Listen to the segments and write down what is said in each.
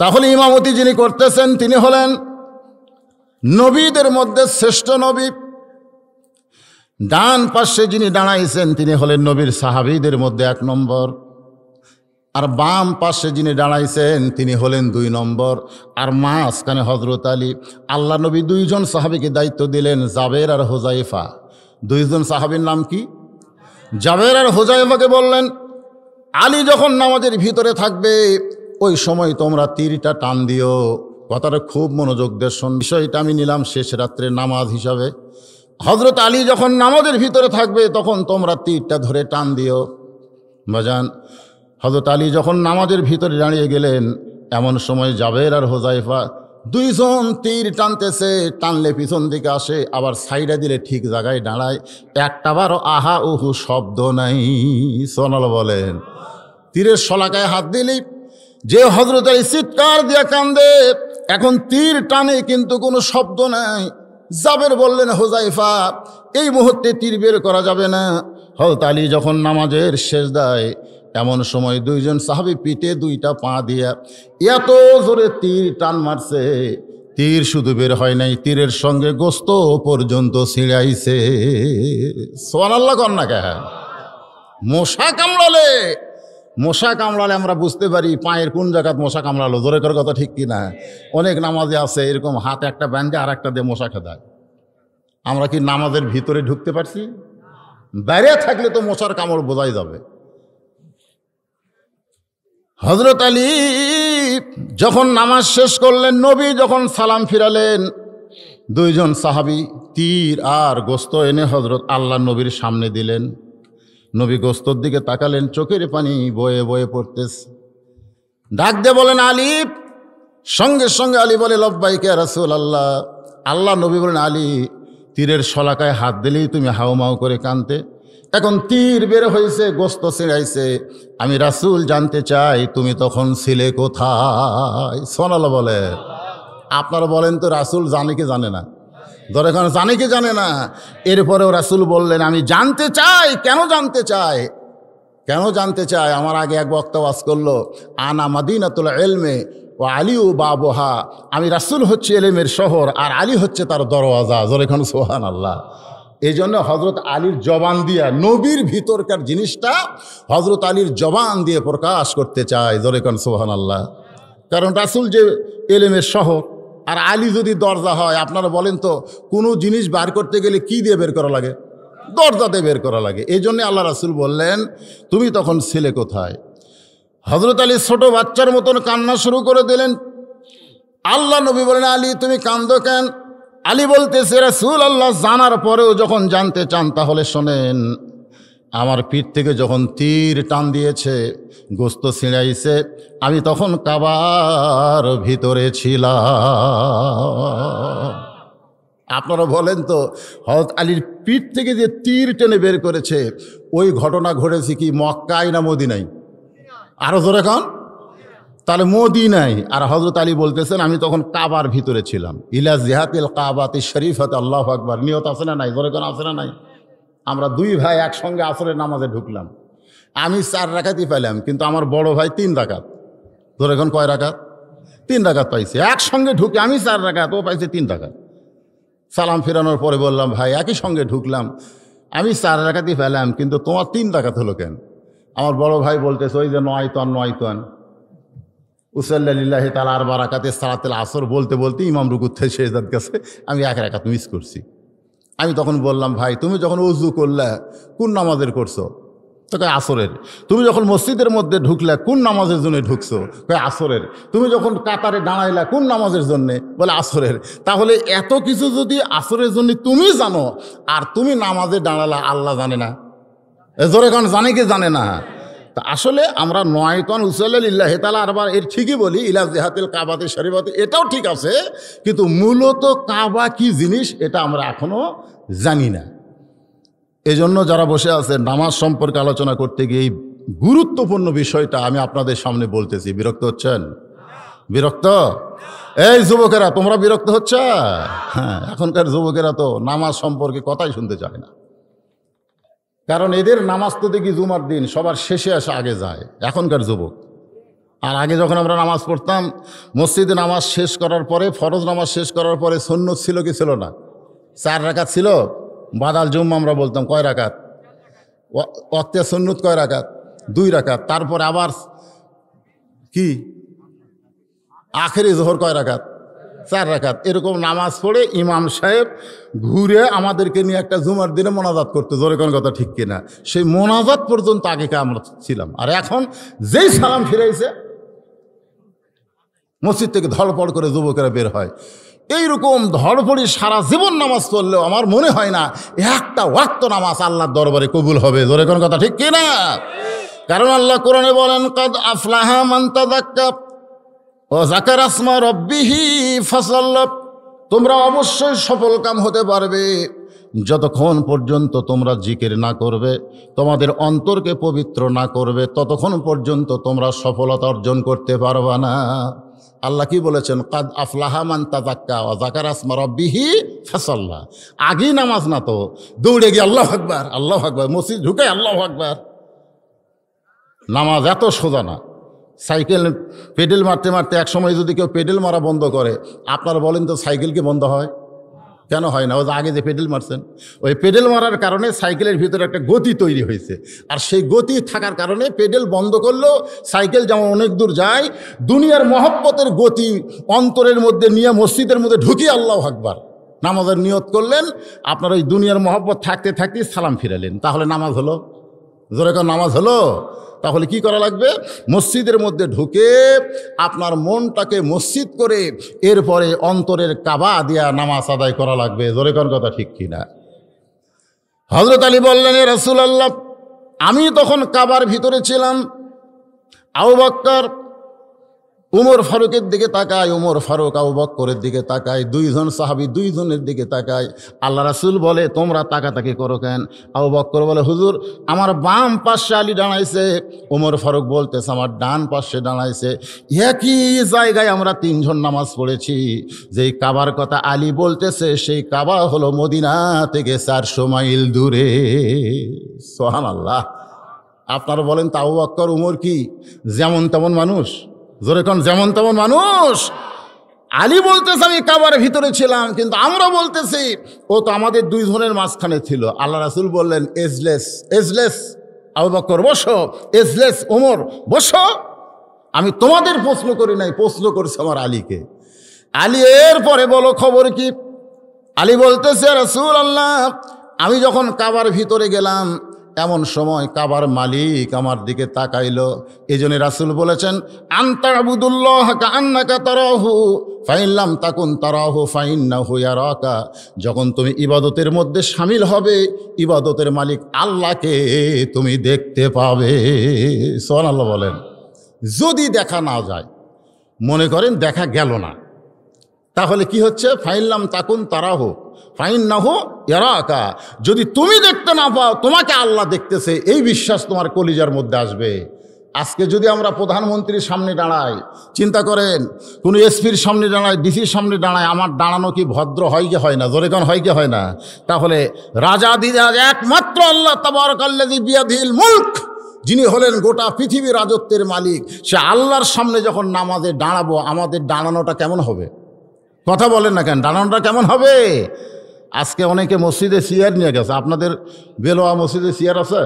তাহলে ইমামতি যিনি করতেছেন তিনি হলেন নবীদের মধ্যে শ্রেষ্ঠ নবী ডান পাশে যিনি দাঁড়াইছেন তিনি হলেন নবীর সাহাবিদের মধ্যে এক নম্বর আর বাম পাশে যিনি দাঁড়াইছেন তিনি হলেন দুই নম্বর আর মাঝখানে হজরত আলী আল্লাহ নবী দুইজন সাহাবিকে দায়িত্ব দিলেন জাবের আর হোজাইফা দুইজন সাহাবির নাম কি জাবের আর হোজাইফাকে বললেন আলী যখন নামাজের ভিতরে থাকবে ওই সময় তোমরা তীরটা টান দিও কথাটা খুব মনোযোগ দিয়ে বিষয়টা আমি নিলাম শেষ রাত্রে নামাজ হিসাবে হজরত আলী যখন নামাজের ভিতরে থাকবে তখন তোমরা তীরটা ধরে টান দিও বাজান হজরত আলী যখন নামাজের ভিতরে দাঁড়িয়ে গেলেন এমন সময় জাবের আর হোজাইফা দুইজন তীর টানতেছে টানলে পিছন দিকে আসে আবার সাইডে দিলে ঠিক জায়গায় দাঁড়ায় একটাবারও আহা উহু শব্দ নাই সোনাল বলেন তীরের শলাকায় হাত দিলি যে হজরতের চিৎকার দিয়ে কান্দে এখন তীর টানে কিন্তু কোনো শব্দ নাই জাবের বললেন হোজাইফা এই মুহূর্তে তীর বের করা যাবে না হজরত আলী যখন নামাজের শেষ দেয় এমন সময় দুইজন সাহাবি পিঠে দুইটা পা দিয়া এত জোরে তীর টান মারছে তীর শুধু বের হয় নাই তীরের সঙ্গে গোস্ত পর্যন্ত ছিঁড়াইছে সোয়ানাল্লা না কে মশা কামড়ালে মশা কামড়ালে আমরা বুঝতে পারি পায়ের কোন জায়গাত মশা কামড়ালো জোরে করার কথা ঠিক কিনা অনেক নামাজে আছে এরকম হাতে একটা ব্যান্ডে আর একটা দিয়ে মশা খেদায় আমরা কি নামাজের ভিতরে ঢুকতে পারছি বাইরে থাকলে তো মশার কামড় বোঝাই যাবে হজরত আলী যখন নামাজ শেষ করলেন নবী যখন সালাম ফিরালেন দুইজন সাহাবি তীর আর গোস্ত এনে হজরত আল্লাহ নবীর সামনে দিলেন নবী গোস্তর দিকে তাকালেন চোখের পানি বয়ে বয়ে পড়তেছে ডাক দিয়ে বলেন আলিফ সঙ্গে সঙ্গে আলী বলে লব্বাই কে রাসুল আল্লাহ আল্লাহ নবী বলেন আলী তীরের শলাকায় হাত দিলেই তুমি হাউমাউ করে কানতে এখন তীর বের হয়েছে গোস্ত ছিঁড়াইছে আমি রাসুল জানতে চাই তুমি তখন ছিলে কোথায় সোনাল বলে আপনারা বলেন তো রাসুল জানে কি জানে না ধর এখন জানে কি জানে না এরপরেও রাসুল বললেন আমি জানতে চাই কেন জানতে চাই কেন জানতে চাই আমার আগে এক বক্তা ওয়াজ করলো আনা মাদিনাতুল এলমে ও ও বাবহা আমি রাসুল হচ্ছে এলেমের শহর আর আলী হচ্ছে তার দরওয়াজা জোর এখন সোহান আল্লাহ এই জন্য হজরত আলীর জবান দিয়া নবীর ভিতরকার জিনিসটা হজরত আলীর জবান দিয়ে প্রকাশ করতে চায় দরেকন সোহান আল্লাহ কারণ রাসুল যে এলেমের শহর আর আলী যদি দরজা হয় আপনারা বলেন তো কোনো জিনিস বার করতে গেলে কি দিয়ে বের করা লাগে দরজাতে বের করা লাগে এই জন্যে আল্লাহ রাসুল বললেন তুমি তখন ছেলে কোথায় হজরত আলী ছোট বাচ্চার মতন কান্না শুরু করে দিলেন আল্লাহ নবী বলেন আলী তুমি কান্দ কেন আলী বলতেছে রাসুল আল্লাহ জানার পরেও যখন জানতে চান তাহলে শোনেন আমার পিঠ থেকে যখন তীর টান দিয়েছে গোস্ত ছিঁড়াইছে আমি তখন কাবার ভিতরে ছিলাম আপনারা বলেন তো হরত আলীর পিঠ থেকে যে তীর টেনে বের করেছে ওই ঘটনা ঘটেছে কি মক্কায় না মোদিনাই আরও ধরে কন তাহলে মোদি নাই আর হজরত আলী বলতেছেন আমি তখন কাবার ভিতরে ছিলাম ইলা জিহাতিল কাবাতে শরীফ হতে আল্লাহ আকবর নিহত আছে না নাই জোরেকন আছে না নাই আমরা দুই ভাই একসঙ্গে আসরের নামাজে ঢুকলাম আমি চার রাখাতই পাইলাম কিন্তু আমার বড় ভাই তিন ডাকাত জোরেকন কয় রাখাত তিন ডাকাত পাইছে একসঙ্গে ঢুকে আমি চার রাখাত ও পাইছে তিন ডাকাত সালাম ফেরানোর পরে বললাম ভাই একই সঙ্গে ঢুকলাম আমি চার রাখাতই পাইলাম কিন্তু তোমার তিন ডাকাত হলো কেন আমার বড় ভাই বলতেছে ওই যে নয় তন নয় তন উসল্লাহ তাল আর বারাকাতে সালাতেল আসর বলতে বলতে ইমাম রুকুতে শেষদার কাছে আমি এক রাখাত মিস করছি আমি তখন বললাম ভাই তুমি যখন উজু করলে কোন নামাজের করছো তো কয় আসরের তুমি যখন মসজিদের মধ্যে ঢুকলে কোন নামাজের জন্য ঢুকছো কয় আসরের তুমি যখন কাতারে দাঁড়াইলা কোন নামাজের জন্যে বলে আসরের তাহলে এত কিছু যদি আসরের জন্য তুমি জানো আর তুমি নামাজে দাঁড়ালা আল্লাহ জানে না জোরে কারণ জানে কি জানে না তা আসলে আমরা নয়কন উসল্লাহ ইল্লাহ তালা আরবার এর ঠিকই বলি ইলাজ দেহাতিল কাবাতে শরীফাতে এটাও ঠিক আছে কিন্তু মূলত কাবা কি জিনিস এটা আমরা এখনও জানি না এজন্য যারা বসে আছে নামাজ সম্পর্কে আলোচনা করতে গিয়ে এই গুরুত্বপূর্ণ বিষয়টা আমি আপনাদের সামনে বলতেছি বিরক্ত হচ্ছেন বিরক্ত এই যুবকেরা তোমরা বিরক্ত হচ্ছে হ্যাঁ এখনকার যুবকেরা তো নামাজ সম্পর্কে কথাই শুনতে চায় না কারণ এদের নামাজ তো দেখি জুমার দিন সবার শেষে আসে আগে যায় এখনকার যুবক আর আগে যখন আমরা নামাজ পড়তাম মসজিদে নামাজ শেষ করার পরে ফরজ নামাজ শেষ করার পরে সৈন্য ছিল কি ছিল না চার রাকাত ছিল বাদাল জুম্মা আমরা বলতাম কয় রাকাত অত্যা সন্ন্যত কয় রাকাত দুই রাকাত তারপরে আবার কি আখেরি জোহর কয় রাকাত চার রাখাত এরকম নামাজ পড়ে ইমাম সাহেব ঘুরে আমাদেরকে নিয়ে একটা জুমার দিনে মোনাজাত করতে জোরে কোনো কথা ঠিক কিনা সেই মোনাজাত পর্যন্ত আগে আমরা ছিলাম আর এখন যেই সালাম ফিরাইছে মসজিদ থেকে ধরপড় করে যুবকেরা বের হয় এইরকম ধরপড়ি সারা জীবন নামাজ পড়লেও আমার মনে হয় না একটা ওয়াক্ত নামাজ আল্লাহর দরবারে কবুল হবে জোরে কোনো কথা ঠিক কিনা কারণ আল্লাহ কোরআনে বলেন কদ আফলাহা মান্তাদাক্কা তোমরা অবশ্যই সফল কাম হতে পারবে যতক্ষণ পর্যন্ত তোমরা জিকির না করবে তোমাদের অন্তরকে পবিত্র না করবে ততক্ষণ পর্যন্ত তোমরা সফলতা অর্জন করতে পারবা না আল্লাহ কি বলেছেন কাদ আফলাহামান তাজাক্কা ও জাকার আসমা রব্বিহি ফাসাল্লাহ আগেই নামাজ না তো দৌড়ে গিয়ে আল্লাহ আকবার আল্লাহ আকবার মসজিদ ঢুকে আল্লাহ আকবার নামাজ এত সোজা না সাইকেল পেডেল মারতে মারতে এক সময় যদি কেউ পেডেল মারা বন্ধ করে আপনারা বলেন তো সাইকেল কি বন্ধ হয় কেন হয় না ওই আগে যে পেডেল মারছেন ওই পেডেল মারার কারণে সাইকেলের ভিতরে একটা গতি তৈরি হয়েছে আর সেই গতি থাকার কারণে পেডেল বন্ধ করলেও সাইকেল যেমন অনেক দূর যায় দুনিয়ার মহব্বতের গতি অন্তরের মধ্যে নিয়ে মসজিদের মধ্যে ঢুকিয়ে আল্লাহ আকবার নামাজের নিয়ত করলেন আপনার ওই দুনিয়ার মহব্বত থাকতে থাকতে সালাম ফিরালেন তাহলে নামাজ হলো জোরেকার নামাজ হলো তাহলে কি করা লাগবে মসজিদের মধ্যে ঢুকে আপনার মনটাকে মসজিদ করে এরপরে অন্তরের কাবা দিয়া নামাজ আদায় করা লাগবে জোরেকার কথা ঠিক কিনা হজরত আলী বললেন রসুল আল্লাহ আমি তখন কাবার ভিতরে ছিলাম আউ উমর ফারুকের দিকে তাকায় উমর ফারুক আবু বক্করের দিকে তাকায় দুইজন সাহাবি দুইজনের দিকে তাকায় আল্লাহ রাসুল বলে তোমরা তাকাতাকি করো কেন আবু বক্কর বলে হুজুর আমার বাম পাশে আলী দাঁড়াইছে উমর ফারুক বলতেছে আমার ডান পাশে দাঁড়াইছে একই জায়গায় আমরা তিনজন নামাজ পড়েছি যেই কাবার কথা আলী বলতেছে সেই কাবা হলো মদিনা থেকে চারশো মাইল দূরে সোহান আল্লাহ আপনারা বলেন তাও বক্কর উমর কি যেমন তেমন মানুষ জোরে যেমন তেমন মানুষ আলী বলতেছে আমি কাবার ভিতরে ছিলাম কিন্তু আমরা বলতেছি ও তো আমাদের দুই ধরনের মাঝখানে ছিল আল্লাহ রাসুল বললেন এজলেস এজলেস আবু বকর বসো এজলেস ওমর বসো আমি তোমাদের প্রশ্ন করি নাই প্রশ্ন করছে আমার আলীকে আলী এরপরে বলো খবর কি আলী বলতেছে রাসুল আল্লাহ আমি যখন কাবার ভিতরে গেলাম এমন সময় কাবার মালিক আমার দিকে তাকাইল এই জন্য রাসুল বলেছেন আন্তা আবুদুল্লাহ কান্নাকা তারাহু ফাইনলাম তাকুন তারাহ না হইয়া রাকা যখন তুমি ইবাদতের মধ্যে সামিল হবে ইবাদতের মালিক আল্লাহকে তুমি দেখতে পাবে সোহান আল্লাহ বলেন যদি দেখা না যায় মনে করেন দেখা গেল না তাহলে কি হচ্ছে ফাইনলাম তাকুন তারাহ ফাইন না হো এরাকা যদি তুমি দেখতে না পাও তোমাকে আল্লাহ দেখতেছে এই বিশ্বাস তোমার কলিজার মধ্যে আসবে আজকে যদি আমরা প্রধানমন্ত্রীর সামনে দাঁড়াই চিন্তা করেন কোনো এসপির সামনে দাঁড়ায় ডিসির সামনে দাঁড়ায় আমার দাঁড়ানো কি ভদ্র হয় কি হয় না জোরেগণ হয় কি হয় না তাহলে রাজা দিদাজ একমাত্র আল্লাহ তবরকাল্লাদি মুখ মুল্ক যিনি হলেন গোটা পৃথিবী রাজত্বের মালিক সে আল্লাহর সামনে যখন নামাজে দাঁড়াবো আমাদের দাঁড়ানোটা কেমন হবে কথা বলেন না কেন দাঁড়ানোটা কেমন হবে আজকে অনেকে মসজিদে চেয়ার নিয়ে গেছে আপনাদের বেলোয়া মসজিদে চেয়ার আছে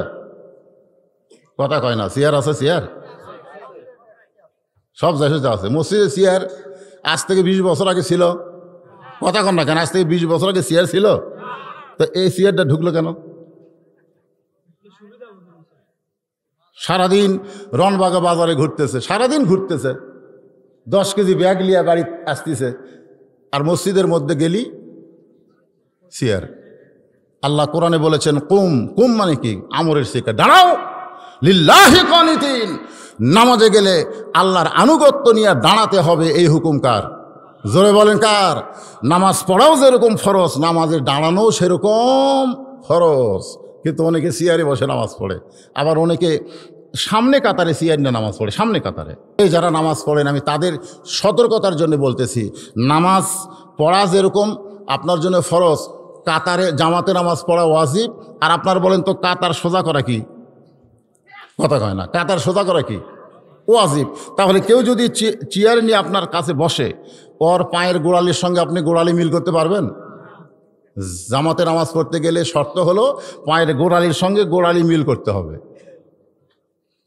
কথা কয় না চেয়ার আছে চেয়ার সব যা আছে মসজিদে চেয়ার আজ থেকে বিশ বছর আগে ছিল কথা কন না কেন আজ থেকে বিশ বছর আগে চেয়ার ছিল তো এই চেয়ারটা ঢুকলো কেন সারাদিন রনবাগা বাজারে ঘুরতেছে সারাদিন ঘুরতেছে দশ কেজি ব্যাগ লিয়া বাড়ি আসতেছে আর মসজিদের মধ্যে গেলি সিয়ার আল্লাহ কোরআনে বলেছেন কুম কুম মানে কি আমরের শিকার দাঁড়াও লিল্লাহি কনিতিন নামাজে গেলে আল্লাহর আনুগত্য নিয়ে দাঁড়াতে হবে এই হুকুম কার জোরে বলেন কার নামাজ পড়াও যেরকম ফরজ নামাজে দাঁড়ানো সেরকম ফরজ কিন্তু অনেকে সিয়ারে বসে নামাজ পড়ে আবার অনেকে সামনে কাতারে সিয়ার নিয়ে নামাজ পড়ে সামনে কাতারে এই যারা নামাজ পড়েন আমি তাদের সতর্কতার জন্য বলতেছি নামাজ পড়া যেরকম আপনার জন্য ফরজ কাতারে জামাতে নামাজ পড়া ওয়াজিব আর আপনার বলেন তো কাতার সোজা করা কি কথা কয় না কাতার সোজা করা কি ওয়াজিব তাহলে কেউ যদি চেয়ার নিয়ে আপনার কাছে বসে ওর পায়ের গোড়ালির সঙ্গে আপনি গোড়ালি মিল করতে পারবেন জামাতে নামাজ পড়তে গেলে শর্ত হলো পায়ের গোড়ালির সঙ্গে গোড়ালি মিল করতে হবে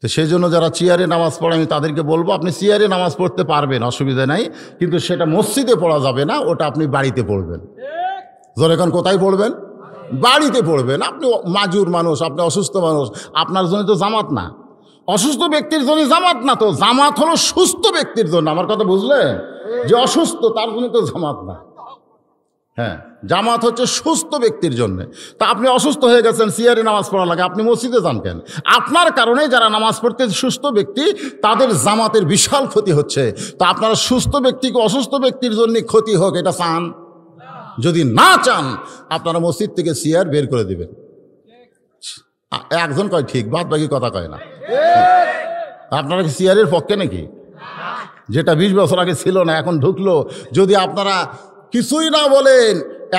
তো সেই জন্য যারা চেয়ারে নামাজ পড়ে আমি তাদেরকে বলবো আপনি চেয়ারে নামাজ পড়তে পারবেন অসুবিধা নাই কিন্তু সেটা মসজিদে পড়া যাবে না ওটা আপনি বাড়িতে পড়বেন এখন কোথায় পড়বেন বাড়িতে পড়বেন আপনি মাজুর মানুষ আপনি অসুস্থ মানুষ আপনার জন্য তো জামাত না অসুস্থ ব্যক্তির জন্য জামাত না তো জামাত হলো সুস্থ ব্যক্তির জন্য আমার কথা বুঝলে যে অসুস্থ তার জন্য তো জামাত না হ্যাঁ জামাত হচ্ছে সুস্থ ব্যক্তির জন্য তা আপনি অসুস্থ হয়ে গেছেন সিয়ারে নামাজ পড়া লাগে আপনি মসজিদে যান কেন আপনার কারণে যারা নামাজ পড়তে সুস্থ ব্যক্তি তাদের জামাতের বিশাল ক্ষতি হচ্ছে তা আপনারা সুস্থ ব্যক্তিকে অসুস্থ ব্যক্তির জন্য ক্ষতি হোক এটা চান যদি না চান আপনারা মসজিদ থেকে সিয়ার বের করে দেবেন একজন কয় ঠিক বাদ বাকি কথা কয় না আপনারা কি সিয়ারের পক্ষে নাকি যেটা বিশ বছর আগে ছিল না এখন ঢুকলো যদি আপনারা কিছুই না বলেন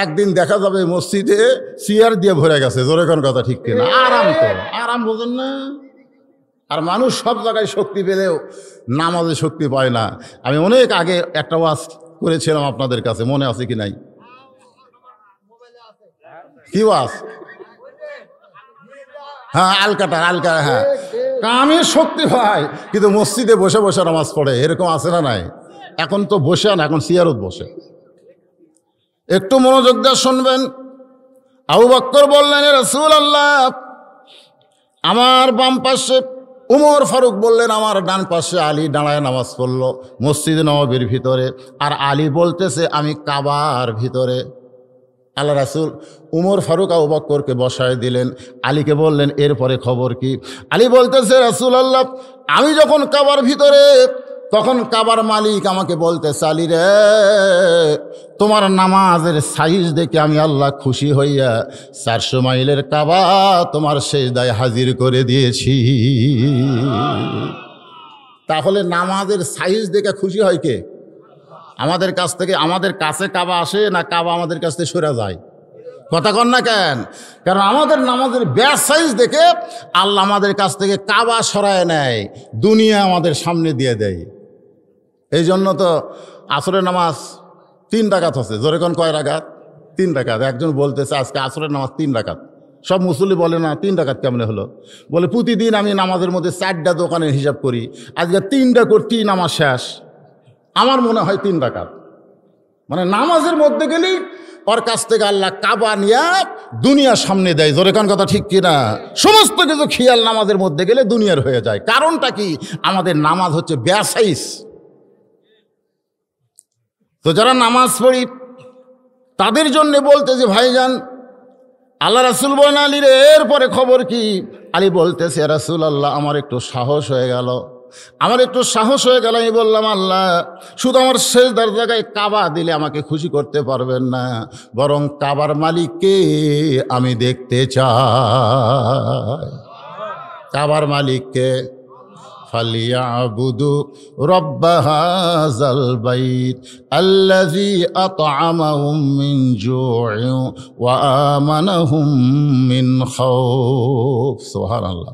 একদিন দেখা যাবে মসজিদে সিয়ার দিয়ে ভরে গেছে জোরে কোন কথা ঠিক কিনা আরাম তো আরাম বোঝেন না আর মানুষ সব জায়গায় শক্তি পেলেও নামাজে শক্তি পায় না আমি অনেক আগে একটা ওয়াজ করেছিলাম আপনাদের কাছে মনে আছে কি নাই কি বাস হ্যাঁ আলকাটা আলকাটা হ্যাঁ কামের শক্তি ভাই কিন্তু মসজিদে বসে বসে নামাজ পড়ে এরকম আছে না নাই এখন তো বসে না এখন সিয়ারত বসে একটু মনোযোগ দিয়ে শুনবেন আবু বক্কর বললেন রসুল আল্লাহ আমার বাম পাশে উমর ফারুক বললেন আমার ডান পাশে আলী দাঁড়ায় নামাজ পড়ল মসজিদ নবাবির ভিতরে আর আলী বলতেছে আমি কাবার ভিতরে আল্লাহ রাসুল উমর ফারুক আবু করকে বসায় দিলেন আলীকে বললেন এরপরে খবর কি আলী বলতেছে রাসুল আল্লাহ আমি যখন কাবার ভিতরে তখন কাবার মালিক আমাকে বলতে চালি রে তোমার নামাজের সাইজ দেখে আমি আল্লাহ খুশি হইয়া চারশো মাইলের কাবা তোমার শেষ দায় হাজির করে দিয়েছি তাহলে নামাজের সাইজ দেখে খুশি হয় কে আমাদের কাছ থেকে আমাদের কাছে কাবা আসে না কাবা আমাদের কাছ থেকে সরে যায় কথা কন না কেন কারণ আমাদের নামাজের ব্যাস সাইজ দেখে আল্লাহ আমাদের কাছ থেকে কাবা সরায় নেয় দুনিয়া আমাদের সামনে দিয়ে দেয় এই জন্য তো আসরের নামাজ তিন ডাকাত আছে জোরে কয় রাখাত তিন ডাকাত একজন বলতেছে আজকে আসরের নামাজ তিন ডাকাত সব মুসলি বলে না তিন ডাকাত কেমন হলো বলে প্রতিদিন আমি নামাজের মধ্যে চারটা দোকানের হিসাব করি আজকে তিনটা করতেই নামাজ শেষ আমার মনে হয় তিন রাকাত মানে নামাজের মধ্যে গেলেই ওর কাছ থেকে আল্লাহ কাবা নিয়া দুনিয়ার সামনে দেয় জোরে কান কথা ঠিক কিনা সমস্ত কিছু খেয়াল নামাজের মধ্যে গেলে দুনিয়ার হয়ে যায় কারণটা কি আমাদের নামাজ হচ্ছে ব্যাসাইস তো যারা নামাজ পড়ি তাদের জন্য বলতে যে ভাইজান আল্লাহ রাসুল বলেন আলীর এরপরে খবর কি আলী বলতেছে রাসুল আল্লাহ আমার একটু সাহস হয়ে গেল আমার একটু সাহস হয়ে গেল আমি বললাম আল্লাহ শুধু আমার শেষ দার জায়গায় কাবা দিলে আমাকে খুশি করতে পারবেন না বরং কাবার মালিককে আমি দেখতে চাই কাবার মালিককে ফালিয়াবুদু রব্বাহাজাল বাইত আল্লাযী আত'আমাহুম মিন ওয়া আমানাহুম মিন খাউফ সুবহানাল্লাহ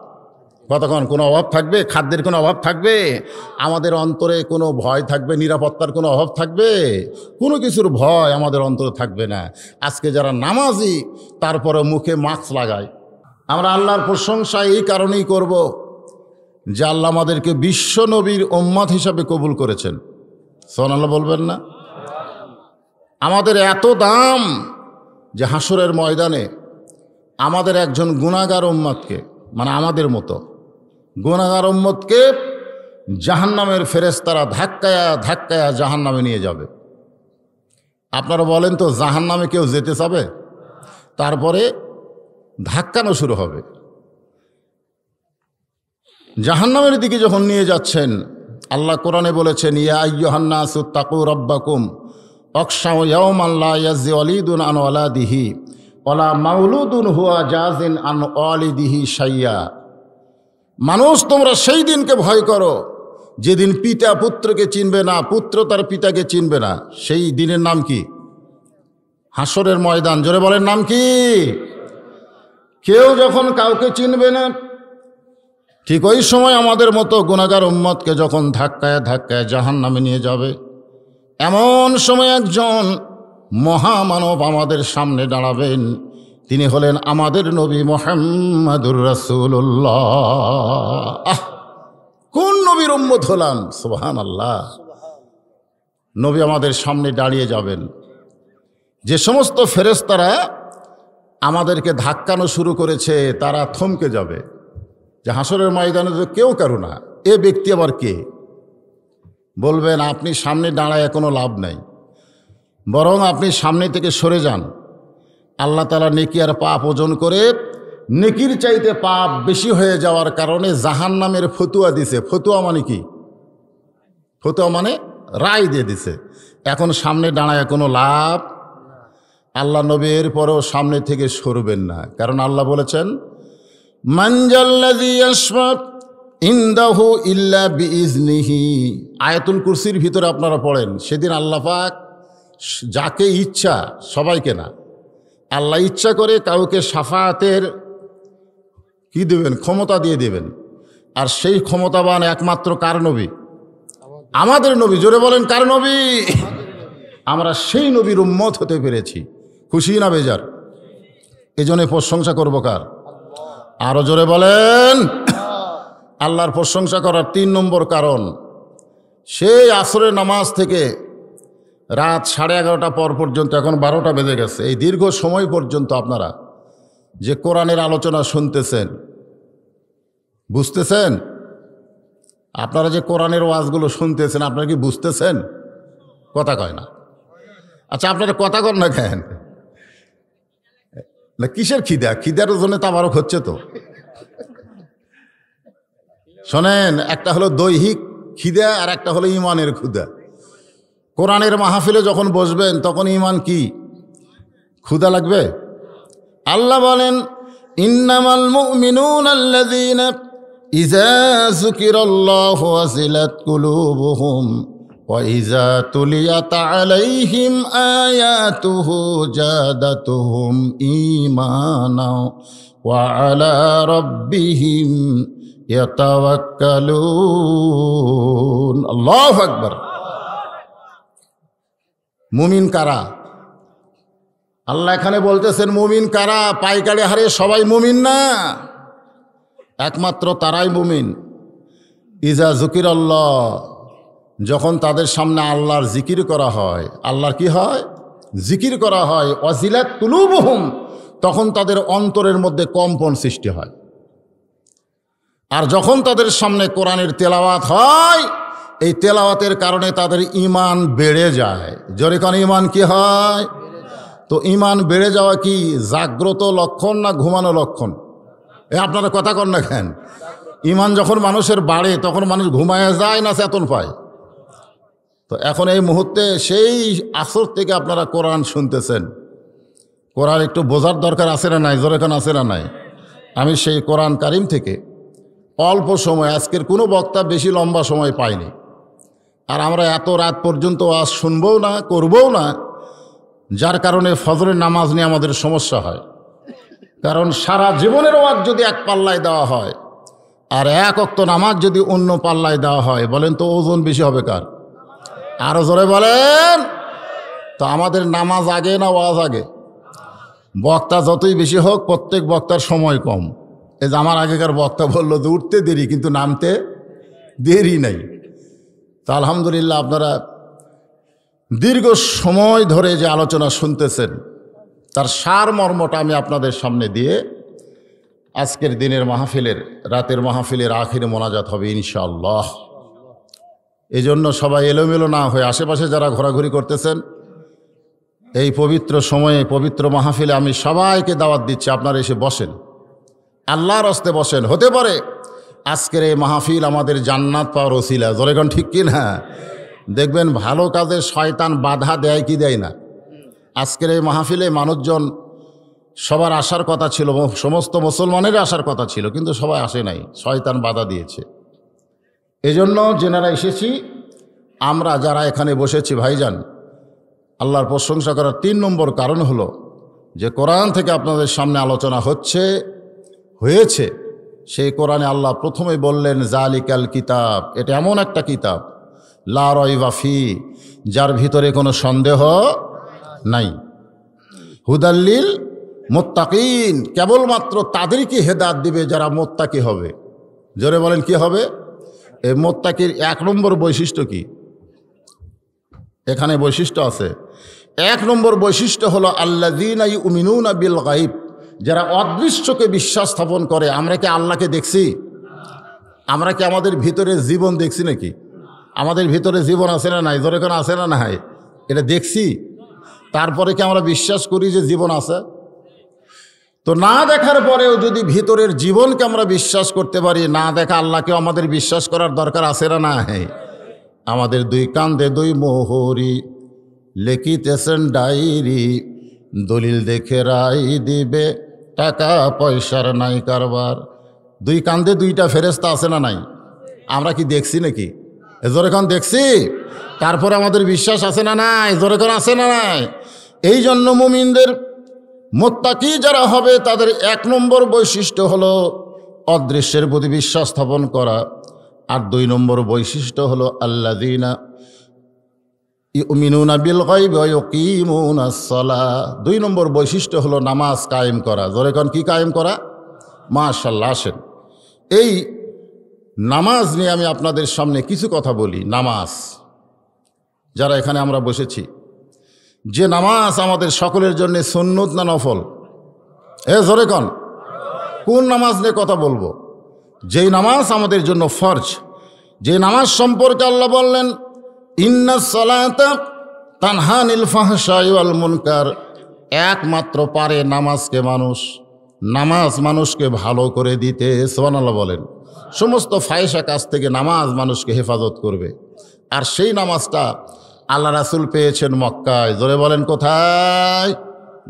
কতক্ষণ কোনো অভাব থাকবে খাদ্যের কোনো অভাব থাকবে আমাদের অন্তরে কোনো ভয় থাকবে নিরাপত্তার কোনো অভাব থাকবে কোনো কিছুর ভয় আমাদের অন্তরে থাকবে না আজকে যারা নামাজি তারপরে মুখে মাস্ক লাগায় আমরা আল্লাহর প্রশংসা এই কারণেই করব যে আল্লাহ আমাদেরকে বিশ্ব নবীর ওম্মাদ হিসাবে কবুল করেছেন সোনাল বলবেন না আমাদের এত দাম যে হাসুরের ময়দানে আমাদের একজন গুণাগার ওম্মাদকে মানে আমাদের মতো গোনাগার উম্মতকে জাহান্নামের ফেরেস্তারা ধাক্কায়া ধাক্কায়া জাহান্নামে নিয়ে যাবে আপনারা বলেন তো জাহান্নামে কেউ যেতে চাবে তারপরে ধাক্কানো শুরু হবে জাহান্নামের দিকে যখন নিয়ে যাচ্ছেন আল্লাহ কোরআনে বলেছেন ইয়া ইয়হান্নাসু তাকু রব্বাকুম অকসাও ইয়াউম আল্লাহ ইয়াজি অলিদুন আন ওয়ালাদিহি ওলা মাউলুদুন হুয়া জাজিন আন অলিদিহি সাইয়া মানুষ তোমরা সেই দিনকে ভয় করো যেদিন পিতা পুত্রকে চিনবে না পুত্র তার পিতাকে চিনবে না সেই দিনের নাম কি হাসরের ময়দান জোরে বলেন নাম কি কেউ যখন কাউকে চিনবে না ঠিক ওই সময় আমাদের মতো গুণাগার উম্মতকে যখন ধাক্কায় ধাক্কায় জাহান নামে নিয়ে যাবে এমন সময় একজন মহামানব আমাদের সামনে দাঁড়াবেন তিনি হলেন আমাদের নবী মোহাম্মদুর রাসুল্লাহ আহ কোন নবীর উম্মত হলাম সোহান আল্লাহ নবী আমাদের সামনে দাঁড়িয়ে যাবেন যে সমস্ত ফেরেস্তারা আমাদেরকে ধাক্কানো শুরু করেছে তারা থমকে যাবে যে হাসরের ময়দানে তো কেউ কারো না এ ব্যক্তি আবার কে বলবেন আপনি সামনে দাঁড়ায় কোনো লাভ নাই বরং আপনি সামনে থেকে সরে যান আল্লাহ তালা নেকি আর পাপ ওজন করে নেকির চাইতে পাপ বেশি হয়ে যাওয়ার কারণে জাহান নামের ফতুয়া দিছে ফতুয়া মানে কি ফতুয়া মানে রায় দিয়ে দিছে এখন সামনে দাঁড়ায় কোনো লাভ আল্লাহ নবীর পরেও সামনে থেকে সরবেন না কারণ আল্লাহ বলেছেন ইন্দাহু ইল্লা বিজনিহি আয়াতুল কুরসির ভিতরে আপনারা পড়েন সেদিন আল্লাহ পাক যাকে ইচ্ছা সবাইকে না আল্লাহ ইচ্ছা করে কাউকে সাফাতের কি দেবেন ক্ষমতা দিয়ে দেবেন আর সেই ক্ষমতাবান একমাত্র কার নবী আমাদের নবী জোরে বলেন কার নবী আমরা সেই নবীর উম্মত হতে পেরেছি খুশি না বেজার এজনে প্রশংসা করব কার আরও জোরে বলেন আল্লাহর প্রশংসা করার তিন নম্বর কারণ সেই আসরের নামাজ থেকে রাত সাড়ে এগারোটা পর পর্যন্ত এখন বারোটা বেজে গেছে এই দীর্ঘ সময় পর্যন্ত আপনারা যে কোরআনের আলোচনা শুনতেছেন বুঝতেছেন আপনারা যে কোরআনের ওয়াজগুলো শুনতেছেন আপনারা কি বুঝতেছেন কথা কয় না আচ্ছা আপনারা কথা কর না কেন না কিসের খিদা খিদার জন্য তো আমারও হচ্ছে তো শোনেন একটা হলো দৈহিক খিদা আর একটা হলো ইমানের ক্ষুদা কোরআনের মাহফিলে যখন বসবেন তখন ইমান কি ক্ষুদা লাগবে আল্লাহ বলেন ইন্নামাল মুমিনুন আল্লাযীনা ইযা যুকিরাল্লাহু ওয়াসিলাত কুলুবুহুম ওয়া ইযা তুলিয়াত আলাইহিম আয়াতুহু জাদাতুহুম ঈমানাও ওয়া আলা রাব্বিহিম ইয়াতাওয়াক্কালুন আল্লাহু আকবার মুমিন কারা আল্লাহ এখানে বলতেছেন মুমিন কারা পাইকারি হারে সবাই মুমিন না একমাত্র তারাই মুমিন ইজা জুকির আল্লাহ যখন তাদের সামনে আল্লাহর জিকির করা হয় আল্লাহর কি হয় জিকির করা হয় অজিলাত তুলুবহুম তখন তাদের অন্তরের মধ্যে কম্পন সৃষ্টি হয় আর যখন তাদের সামনে কোরআনের তেলাওয়াত হয় এই তেলাওয়াতের কারণে তাদের ইমান বেড়ে যায় জরিকান ইমান কি হয় তো ইমান বেড়ে যাওয়া কি জাগ্রত লক্ষণ না ঘুমানো লক্ষণ এ আপনারা কথা কন না কেন ইমান যখন মানুষের বাড়ে তখন মানুষ ঘুমায় যায় না চেতন পায় তো এখন এই মুহূর্তে সেই আসর থেকে আপনারা কোরআন শুনতেছেন কোরআন একটু বোঝার দরকার আছে না নাই জোরেখান আছে না নাই আমি সেই কোরআন কারিম থেকে অল্প সময় আজকের কোনো বক্তা বেশি লম্বা সময় পাইনি আর আমরা এত রাত পর্যন্ত আজ শুনবও না করবও না যার কারণে ফজরের নামাজ নিয়ে আমাদের সমস্যা হয় কারণ সারা জীবনের ওয়াজ যদি এক পাল্লায় দেওয়া হয় আর এক অক্ত নামাজ যদি অন্য পাল্লায় দেওয়া হয় বলেন তো ওজন বেশি হবে কার আরও জোরে বলেন তো আমাদের নামাজ আগে না ওয়াজ আগে বক্তা যতই বেশি হোক প্রত্যেক বক্তার সময় কম এই যে আমার আগেকার বক্তা বললো যে উঠতে দেরি কিন্তু নামতে দেরি নাই তা আলহামদুলিল্লাহ আপনারা দীর্ঘ সময় ধরে যে আলোচনা শুনতেছেন তার সারমর্মটা আমি আপনাদের সামনে দিয়ে আজকের দিনের মাহফিলের রাতের মাহফিলের আখির মোনাজাত হবে ইনশাআল্লাহ এই জন্য সবাই এলোমেলো না হয়ে আশেপাশে যারা ঘোরাঘুরি করতেছেন এই পবিত্র সময়ে পবিত্র মাহফিলে আমি সবাইকে দাওয়াত দিচ্ছি আপনারা এসে বসেন আল্লাহর হস্তে বসেন হতে পারে আজকের এই মাহফিল আমাদের জান্নাত পাওয়ার ওসিলা জলেগণ ঠিক কি না দেখবেন ভালো কাজে শয়তান বাধা দেয় কি দেয় না আজকের এই মাহফিলে মানুষজন সবার আসার কথা ছিল সমস্ত মুসলমানের আসার কথা ছিল কিন্তু সবাই আসে নাই শয়তান বাধা দিয়েছে এজন্য যেনারা এসেছি আমরা যারা এখানে বসেছি ভাইজান আল্লাহর প্রশংসা করার তিন নম্বর কারণ হলো যে কোরআন থেকে আপনাদের সামনে আলোচনা হচ্ছে হয়েছে সেই কোরআনে আল্লাহ প্রথমে বললেন জালিকাল কিতাব এটা এমন একটা কিতাব লারয় বাফি যার ভিতরে কোনো সন্দেহ নাই হুদাল্লিল মোত্তাকিন কেবলমাত্র কি হেদাত দিবে যারা মোত্তাকি হবে জোরে বলেন কি হবে এই মোত্তাকির এক নম্বর বৈশিষ্ট্য কি এখানে বৈশিষ্ট্য আছে এক নম্বর বৈশিষ্ট্য হলো দিন আই উমিনুন বিল গাইব যারা অদৃশ্যকে বিশ্বাস স্থাপন করে আমরা কি আল্লাহকে দেখছি আমরা কি আমাদের ভিতরে জীবন দেখছি নাকি আমাদের ভিতরে জীবন আছে না নাই ধরে কোনো আছে না না এটা দেখছি তারপরে কি আমরা বিশ্বাস করি যে জীবন আছে তো না দেখার পরেও যদি ভিতরের জীবনকে আমরা বিশ্বাস করতে পারি না দেখা আল্লাহকেও আমাদের বিশ্বাস করার দরকার আছে না না হ্যাঁ আমাদের দুই কান্দে দুই মোহরি লেখিতেছেন ডায়েরি দলিল দেখে রায় দিবে টাকা পয়সার নাই কারবার দুই কান্দে দুইটা ফেরেস্তা আছে না নাই আমরা কি দেখছি নাকি জোরেখন দেখছি তারপর আমাদের বিশ্বাস আছে না নাই জোরেখন আছে না নাই এই জন্য মুমিনদের মোত্তাকি যারা হবে তাদের এক নম্বর বৈশিষ্ট্য হলো অদৃশ্যের প্রতি বিশ্বাস স্থাপন করা আর দুই নম্বর বৈশিষ্ট্য হলো দিনা ইউমিনুনা বিল গাইব দুই নম্বর বৈশিষ্ট্য হলো নামাজ কায়েম করা জোরেখন কি কায়েম করা মাশাল্লাহ আসেন এই নামাজ নিয়ে আমি আপনাদের সামনে কিছু কথা বলি নামাজ যারা এখানে আমরা বসেছি যে নামাজ আমাদের সকলের জন্য সন্ন্যত না নফল এ জোরে কন কোন নামাজ নিয়ে কথা বলবো যেই নামাজ আমাদের জন্য ফর্জ যে নামাজ সম্পর্কে আল্লাহ বললেন মুনকার একমাত্র পারে নামাজকে মানুষ নামাজ মানুষকে ভালো করে দিতে সোহানাল্লাহ বলেন সমস্ত ফায়সা কাজ থেকে নামাজ মানুষকে হেফাজত করবে আর সেই নামাজটা আল্লাহ রাসুল পেয়েছেন মক্কায় জোরে বলেন কোথায়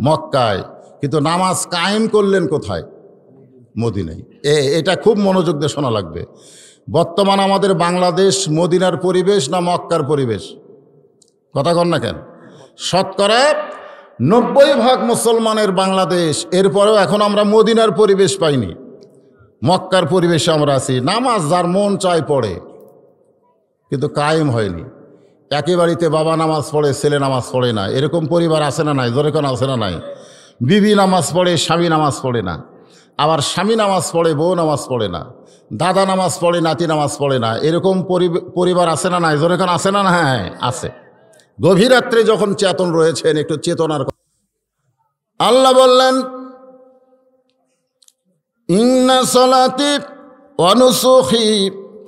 মক্কায় কিন্তু নামাজ কায়েম করলেন কোথায় মোদিনাই এ এটা খুব মনোযোগ দিয়ে শোনা লাগবে বর্তমান আমাদের বাংলাদেশ মদিনার পরিবেশ না মক্কার পরিবেশ কথা কন না কেন শতকরা নব্বই ভাগ মুসলমানের বাংলাদেশ এরপরেও এখন আমরা মদিনার পরিবেশ পাইনি মক্কার পরিবেশে আমরা আছি নামাজ যার মন চায় পড়ে কিন্তু কায়েম হয়নি একই বাড়িতে বাবা নামাজ পড়ে ছেলে নামাজ পড়ে না এরকম পরিবার আছে না নাই জোরেক্ষণ আছে না নাই বিবি নামাজ পড়ে স্বামী নামাজ পড়ে না আমার স্বামী নামাজ পড়ে বউ নামাজ পড়ে না দাদা নামাজ পড়ে নাতি নামাজ পড়ে না এরকম পরিবার আছে না না এজন এখন আছে না না হ্যাঁ আছে গভীর রাত্রে যখন চেতন রয়েছেন একটু চেতনার আল্লাহ বললেন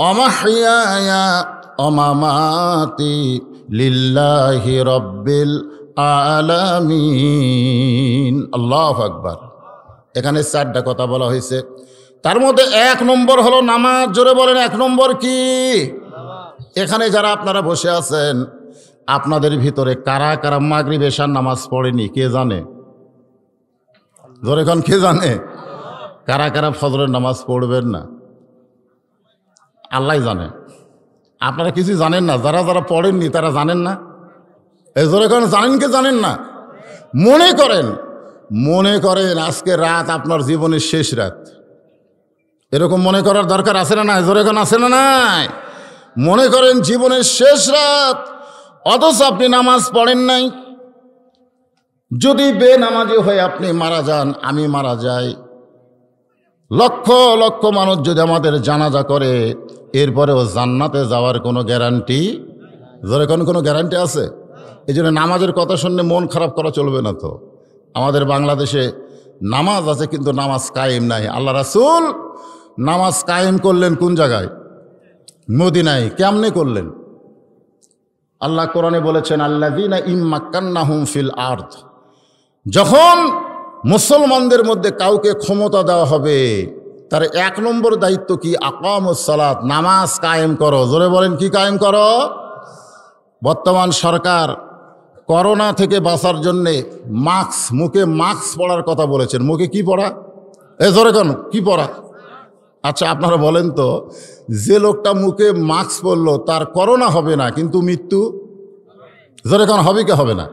অমাহিয়া অমামাতি আল্লাহ আকবার এখানে চারটা কথা বলা হয়েছে তার মধ্যে এক নম্বর হলো নামাজ জোরে বলেন এক নম্বর কি এখানে যারা আপনারা বসে আছেন আপনাদের ভিতরে কারা কারা মাগরি বেশার নামাজ পড়েনি কে জানে জোরে খান কে জানে কারা কারা ফজরের নামাজ পড়বেন না আল্লাহ জানে আপনারা কিছু জানেন না যারা যারা পড়েননি তারা জানেন না এই জোরে খান জানেন কে জানেন না মনে করেন মনে করেন আজকে রাত আপনার জীবনের শেষ রাত এরকম মনে করার দরকার আছে না নাই এখন আছে না নাই মনে করেন জীবনের শেষ রাত অথচ আপনি নামাজ পড়েন নাই যদি নামাজি হয়ে আপনি মারা যান আমি মারা যাই লক্ষ লক্ষ মানুষ যদি আমাদের জানাজা করে এরপরেও জান্নাতে যাওয়ার কোনো গ্যারান্টি ধরে কোনো গ্যারান্টি আছে এই জন্য নামাজের কথা শুনলে মন খারাপ করা চলবে না তো আমাদের বাংলাদেশে নামাজ আছে কিন্তু নামাজ কায়েম নাই আল্লাহ রাসুল নামাজ কায়েম করলেন কোন জায়গায় মদিনায় কেমনে করলেন আল্লাহ কোরআনে বলেছেন আল্লাদিনা ইম্মাক্কান্না হুম ফিল আর্থ যখন মুসলমানদের মধ্যে কাউকে ক্ষমতা দেওয়া হবে তার এক নম্বর দায়িত্ব কি আকাম সালাত নামাজ কায়েম করো জোরে বলেন কি কায়েম করো বর্তমান সরকার করোনা থেকে বাঁচার জন্যে মাস্ক মুখে মাস্ক পড়ার কথা বলেছেন মুখে কি পড়া এ ধরে কেন কি পড়া আচ্ছা আপনারা বলেন তো যে লোকটা মুখে মাস্ক পরল তার করোনা হবে না কিন্তু মৃত্যু ধরে কেন হবে কি হবে না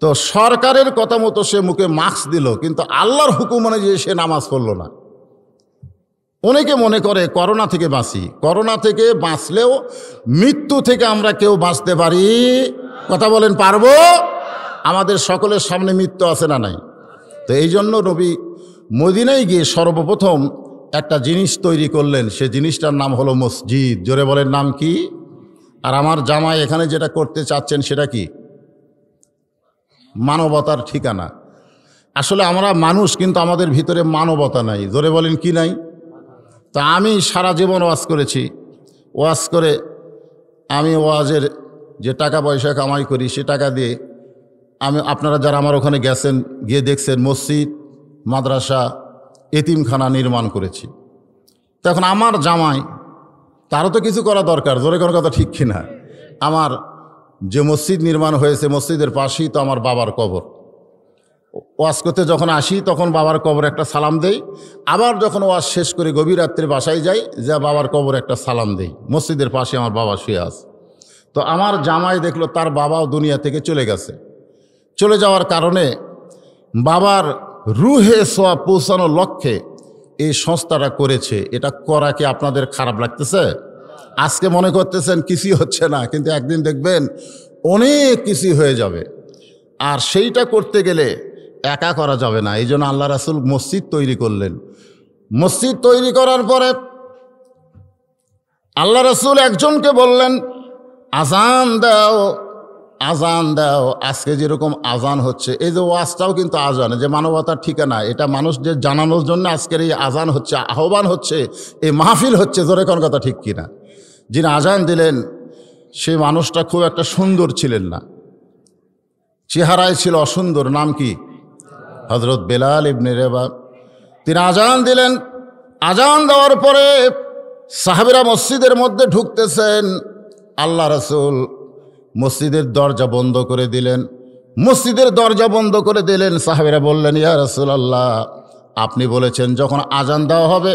তো সরকারের কথা মতো সে মুখে মাস্ক দিল কিন্তু আল্লাহর হুকুম অনুযায়ী সে নামাজ পড়ল না অনেকে মনে করে করোনা থেকে বাঁচি করোনা থেকে বাঁচলেও মৃত্যু থেকে আমরা কেউ বাঁচতে পারি কথা বলেন পারবো আমাদের সকলের সামনে মৃত্যু আছে না নাই তো এই জন্য রবি মদিনায় গিয়ে সর্বপ্রথম একটা জিনিস তৈরি করলেন সে জিনিসটার নাম হলো মসজিদ জোরে বলেন নাম কি আর আমার জামাই এখানে যেটা করতে চাচ্ছেন সেটা কি মানবতার ঠিকানা আসলে আমরা মানুষ কিন্তু আমাদের ভিতরে মানবতা নাই জোরে বলেন কি নাই তা আমি সারা জীবন ওয়াজ করেছি ওয়াজ করে আমি ওয়াজের যে টাকা পয়সা কামাই করি সে টাকা দিয়ে আমি আপনারা যারা আমার ওখানে গেছেন গিয়ে দেখছেন মসজিদ মাদ্রাসা এতিমখানা নির্মাণ করেছি তখন আমার জামাই তারও তো কিছু করা দরকার জোরে কোনো কথা ঠিক কিনা আমার যে মসজিদ নির্মাণ হয়েছে মসজিদের পাশেই তো আমার বাবার কবর ওয়াশ করতে যখন আসি তখন বাবার কবর একটা সালাম দেই আবার যখন ওয়াশ শেষ করে গভীর রাত্রে বাসায় যাই যা বাবার কবর একটা সালাম দেই মসজিদের পাশে আমার বাবা শুয়ে আছে তো আমার জামাই দেখলো তার বাবাও দুনিয়া থেকে চলে গেছে চলে যাওয়ার কারণে বাবার রুহে সোয়া পৌঁছানোর লক্ষ্যে এই সংস্থাটা করেছে এটা করা কি আপনাদের খারাপ লাগতেছে আজকে মনে করতেছেন কিছুই হচ্ছে না কিন্তু একদিন দেখবেন অনেক কিছুই হয়ে যাবে আর সেইটা করতে গেলে একা করা যাবে না এই জন্য আল্লাহ রাসুল মসজিদ তৈরি করলেন মসজিদ তৈরি করার পরে আল্লাহ রাসুল একজনকে বললেন আজান দাও আজান দাও আজকে যেরকম আজান হচ্ছে এই যে ওয়াজটাও কিন্তু আজান যে মানবতার ঠিকানা এটা মানুষদের জানানোর জন্য আজকের এই আজান হচ্ছে আহ্বান হচ্ছে এই মাহফিল হচ্ছে জোরে কোন কথা ঠিক কিনা যিনি আজান দিলেন সে মানুষটা খুব একটা সুন্দর ছিলেন না চেহারায় ছিল অসুন্দর নাম কি হজরত বেলাল ইবনে রেবা তিনি আজান দিলেন আজান দেওয়ার পরে সাহাবিরা মসজিদের মধ্যে ঢুকতেছেন আল্লাহ রসুল মসজিদের দরজা বন্ধ করে দিলেন মসজিদের দরজা বন্ধ করে দিলেন সাহেবেরা বললেন ইয়া রসুল আল্লাহ আপনি বলেছেন যখন আজান দেওয়া হবে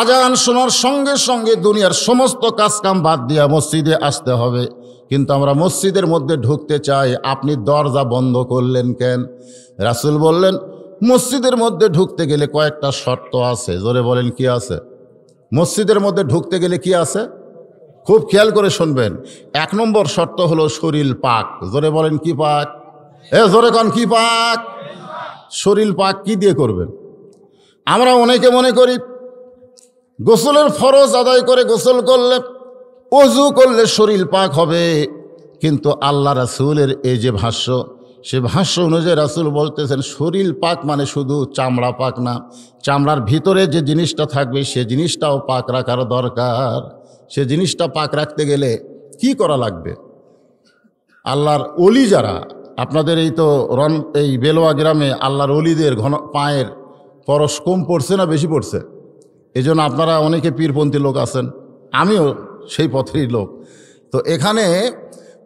আজান শোনার সঙ্গে সঙ্গে দুনিয়ার সমস্ত কাজকাম বাদ দিয়া মসজিদে আসতে হবে কিন্তু আমরা মসজিদের মধ্যে ঢুকতে চাই আপনি দরজা বন্ধ করলেন কেন রাসুল বললেন মসজিদের মধ্যে ঢুকতে গেলে কয়েকটা শর্ত আছে জোরে বলেন কি আছে মসজিদের মধ্যে ঢুকতে গেলে কি আছে খুব খেয়াল করে শুনবেন এক নম্বর শর্ত হলো শরীর পাক জোরে বলেন কি পাক এ জোরে কন কি পাক শরীর পাক কি দিয়ে করবেন আমরা অনেকে মনে করি গোসলের ফরজ আদায় করে গোসল করলে অজু করলে শরীর পাক হবে কিন্তু আল্লাহ রাসুলের এই যে ভাষ্য সে ভাষ্য অনুযায়ী রাসুল বলতেছেন শরীর পাক মানে শুধু চামড়া পাক না চামড়ার ভিতরে যে জিনিসটা থাকবে সে জিনিসটাও পাক রাখার দরকার সে জিনিসটা পাক রাখতে গেলে কি করা লাগবে আল্লাহর অলি যারা আপনাদের এই তো রন এই বেলোয়া গ্রামে আল্লাহর অলিদের ঘন পায়ের পরশ কম পড়ছে না বেশি পড়ছে এজন্য আপনারা অনেকে পীরপন্থী লোক আছেন আমিও সেই পথেরই লোক তো এখানে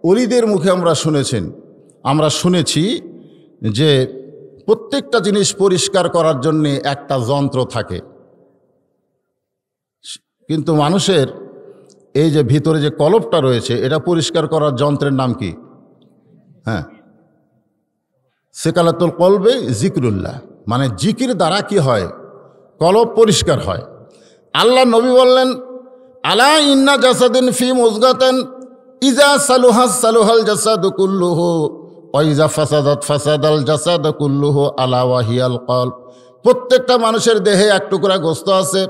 অলিদের মুখে আমরা শুনেছেন আমরা শুনেছি যে প্রত্যেকটা জিনিস পরিষ্কার করার জন্যে একটা যন্ত্র থাকে কিন্তু মানুষের এই যে ভিতরে যে কলপটা রয়েছে এটা পরিষ্কার করার যন্ত্রের নাম কি হ্যাঁ সেকালাতুল কলবে জিকরুল্লাহ মানে জিকির দ্বারা কি হয় কলপ পরিষ্কার হয় আল্লাহ নবী বললেন আলা ইন্না জাসাদিন ফি মুজগাতেন ইজা সালুহাস সালুহাল জাসাদ কুল্লুহ ওইজা ফাসাদাত ফাসাদ আল জাসাদ কুল্লুহ আলা ওয়াহিয়াল কল প্রত্যেকটা মানুষের দেহে এক টুকরা গোস্ত আছে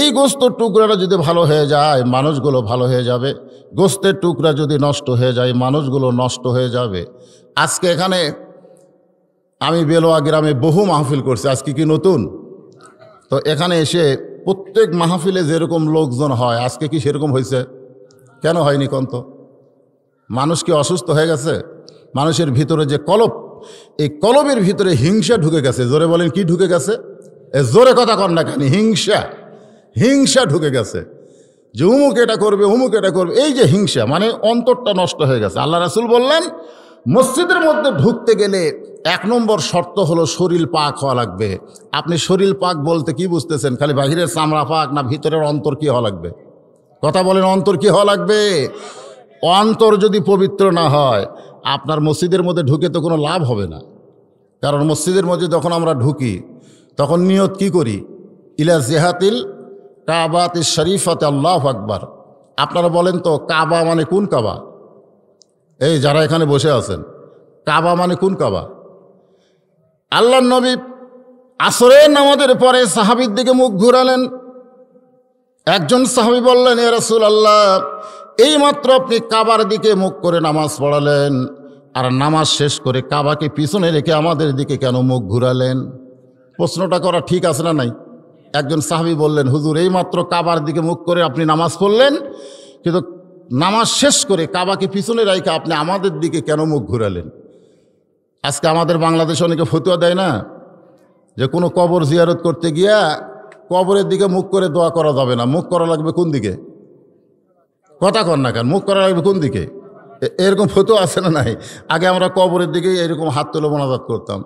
এই গোস্ত টুকরাটা যদি ভালো হয়ে যায় মানুষগুলো ভালো হয়ে যাবে গোস্তের টুকরা যদি নষ্ট হয়ে যায় মানুষগুলো নষ্ট হয়ে যাবে আজকে এখানে আমি বেলোয়া গ্রামে বহু মাহফিল করছি আজকে কি নতুন তো এখানে এসে প্রত্যেক মাহফিলে যেরকম লোকজন হয় আজকে কি সেরকম হয়েছে কেন হয়নি কন্ত মানুষ কি অসুস্থ হয়ে গেছে মানুষের ভিতরে যে কলপ এই কলবের ভিতরে হিংসা ঢুকে গেছে জোরে বলেন কি ঢুকে গেছে এ জোরে কথা কন না কেন হিংসা হিংসা ঢুকে গেছে যে উমুক এটা করবে উমুক এটা করবে এই যে হিংসা মানে অন্তরটা নষ্ট হয়ে গেছে আল্লাহ রাসুল বললেন মসজিদের মধ্যে ঢুকতে গেলে এক নম্বর শর্ত হলো শরীর পাক হওয়া লাগবে আপনি শরীর পাক বলতে কি বুঝতেছেন খালি বাহিরের চামড়া পাক না ভিতরের অন্তর কী হওয়া লাগবে কথা বলেন অন্তর কী হওয়া লাগবে অন্তর যদি পবিত্র না হয় আপনার মসজিদের মধ্যে ঢুকে তো কোনো লাভ হবে না কারণ মসজিদের মধ্যে যখন আমরা ঢুকি তখন নিয়ত কি করি ইলা জেহাতিল কাবাতে শরীফতে আল্লাহ আকবর আপনারা বলেন তো কাবা মানে কোন কাবা এই যারা এখানে বসে আছেন কাবা মানে কোন কাবা আল্লাহ নবী আসরে নামাজের পরে সাহাবির দিকে মুখ ঘুরালেন একজন সাহাবি বললেন এ রসুল আল্লাহ এইমাত্র আপনি কাবার দিকে মুখ করে নামাজ পড়ালেন আর নামাজ শেষ করে কাবাকে পিছনে রেখে আমাদের দিকে কেন মুখ ঘুরালেন প্রশ্নটা করা ঠিক আছে না নাই একজন সাহাবি বললেন হুজুর এই মাত্র কাবার দিকে মুখ করে আপনি নামাজ পড়লেন কিন্তু নামাজ শেষ করে কাবাকে পিছনে রাইখে আপনি আমাদের দিকে কেন মুখ ঘুরালেন আজকে আমাদের বাংলাদেশে অনেকে ফতুয়া দেয় না যে কোনো কবর জিয়ারত করতে গিয়া কবরের দিকে মুখ করে দোয়া করা যাবে না মুখ করা লাগবে কোন দিকে কথা কর না কেন মুখ করা লাগবে কোন দিকে এরকম ফতুয়া আছে না নাই আগে আমরা কবরের দিকে এরকম হাত তুলে মোনাজাত করতাম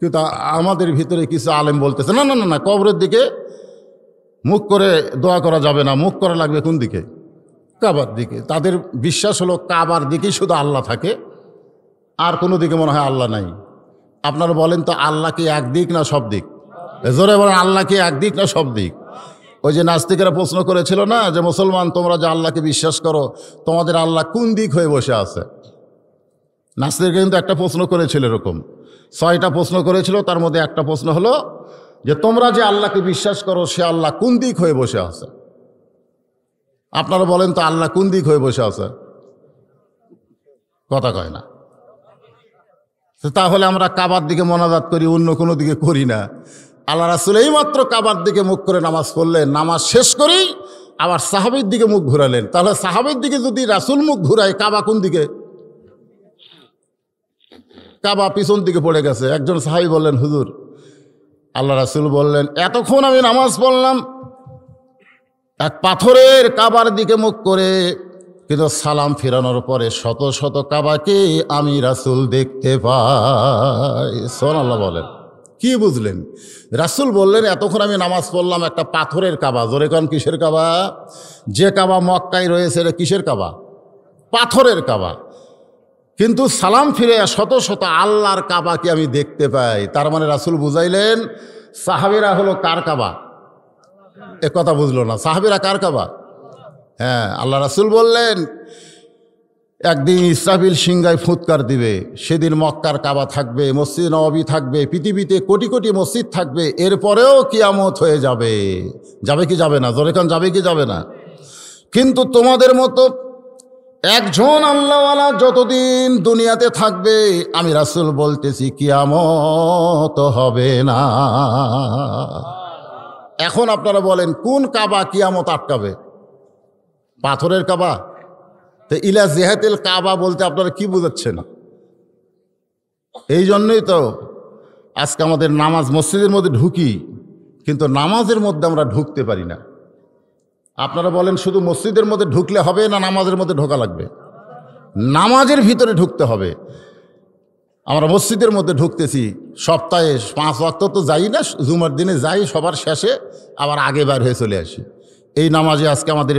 কিন্তু আমাদের ভিতরে কিছু আলেম বলতেছে না না না না কবরের দিকে মুখ করে দোয়া করা যাবে না মুখ করা লাগবে কোন দিকে কাবার দিকে তাদের বিশ্বাস হলো কাবার দিকেই শুধু আল্লাহ থাকে আর কোনো দিকে মনে হয় আল্লাহ নাই আপনারা বলেন তো আল্লাহকে কি একদিক না সব দিক জোরে বলেন আল্লাহকে কি একদিক না সব দিক ওই যে নাস্তিকেরা প্রশ্ন করেছিল না যে মুসলমান তোমরা যে আল্লাহকে বিশ্বাস করো তোমাদের আল্লাহ কোন দিক হয়ে বসে আছে নাসির কিন্তু একটা প্রশ্ন করেছিল এরকম ছয়টা প্রশ্ন করেছিল তার মধ্যে একটা প্রশ্ন হলো যে তোমরা যে আল্লাহকে বিশ্বাস করো সে আল্লাহ কোন দিক হয়ে বসে আছে আপনারা বলেন তো আল্লাহ কোন দিক হয়ে বসে আছে কথা কয় না তাহলে আমরা কাবার দিকে মনাজাত করি অন্য কোনো দিকে করি না আল্লাহ রাসুল এইমাত্র কাবার দিকে মুখ করে নামাজ পড়লেন নামাজ শেষ করেই আবার সাহাবির দিকে মুখ ঘুরালেন তাহলে সাহাবির দিকে যদি রাসুল মুখ ঘুরায় কাবা কোন দিকে কাবা পিছন দিকে পড়ে গেছে একজন সাহাবি বললেন হুজুর আল্লাহ রাসুল বললেন এতক্ষণ আমি নামাজ পড়লাম এক পাথরের কাবার দিকে মুখ করে কিন্তু সালাম ফেরানোর পরে শত শত কাবাকে আমি রাসুল দেখতে পাই সোন আল্লাহ বলেন কি বুঝলেন রাসুল বললেন এতক্ষণ আমি নামাজ পড়লাম একটা পাথরের কাবা জোরে কন কিসের কাবা যে কাবা মক্কায় রয়েছে এটা কিসের কাবা পাথরের কাবা কিন্তু সালাম ফিরে শত শত আল্লাহর কাবাকে আমি দেখতে পাই তার মানে রাসুল বুঝাইলেন সাহাবিরা হলো কার কাবা এ কথা বুঝলো না সাহাবিরা কার কাবা হ্যাঁ আল্লাহ রাসুল বললেন একদিন ইসরাফিল সিংহায় ফুৎকার দিবে সেদিন মক্কার কাবা থাকবে মসজিদ নবী থাকবে পৃথিবীতে কোটি কোটি মসজিদ থাকবে এরপরেও কিয়ামত হয়ে যাবে যাবে কি যাবে না জোরেখান যাবে কি যাবে না কিন্তু তোমাদের মতো একজন আল্লাহওয়ালা যতদিন দুনিয়াতে থাকবে আমি রাসুল বলতেছি কিয়ামত হবে না এখন আপনারা বলেন কোন কাবা কিয়ামত আটকাবে পাথরের কাবা তো ইলা জেহাতেল কাবা বলতে আপনারা কি না এই জন্যই তো আজকে আমাদের নামাজ মসজিদের মধ্যে ঢুকি কিন্তু নামাজের মধ্যে আমরা ঢুকতে পারি না আপনারা বলেন শুধু মসজিদের মধ্যে ঢুকলে হবে না নামাজের মধ্যে ঢোকা লাগবে নামাজের ভিতরে ঢুকতে হবে আমরা মসজিদের মধ্যে ঢুকতেছি সপ্তাহে পাঁচ ওয়াক্ত তো যাই না জুমার দিনে যাই সবার শেষে আবার আগে বার হয়ে চলে আসি এই নামাজে আজকে আমাদের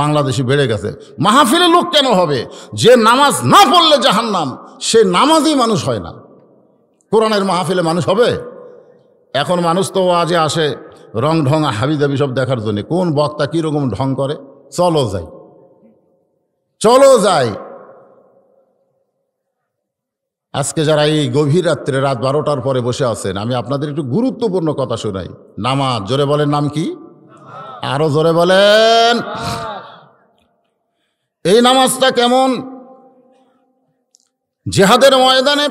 বাংলাদেশে বেড়ে গেছে মাহাফিলে লোক কেন হবে যে নামাজ না পড়লে নাম সে নামাজই মানুষ হয় না কোরআনের মাহাফিলে মানুষ হবে এখন মানুষ তো আজে আসে রং ঢং হাবিজাবি সব দেখার জন্যে কোন বক্তা কীরকম ঢং করে চলো যাই চলো যাই আজকে যারা এই গভীর রাত্রে রাত বারোটার পরে বসে আছেন আমি আপনাদের একটু গুরুত্বপূর্ণ কথা শোনাই নামাজ জোরে বলেন নাম কি আরও জোরে বলেন এই নামাজটা কেমন জেহাদের ময়দানে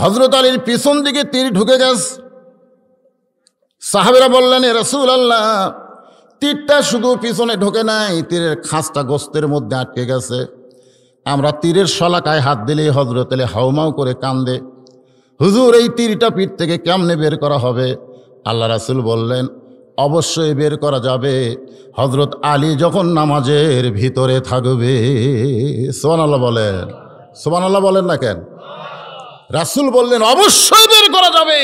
হজরত আলীর পিছন দিকে তীর ঢুকে গেছে সাহাবেরা বললেন রসুল আল্লাহ তীরটা শুধু পিছনে ঢোকে নাই তীরের খাঁজটা গোস্তের মধ্যে আটকে গেছে আমরা তীরের শলাকায় হাত দিলেই হজরতলে হাউমাউ করে কান্দে হুজুর এই তীরটা পীর থেকে কেমনে বের করা হবে আল্লাহ রাসুল বললেন অবশ্যই বের করা যাবে হজরত আলী যখন নামাজের ভিতরে থাকবে সোমানাল্লাহ বলেন সোমানাল্লাহ বলেন না কেন রাসুল বললেন অবশ্যই বের করা যাবে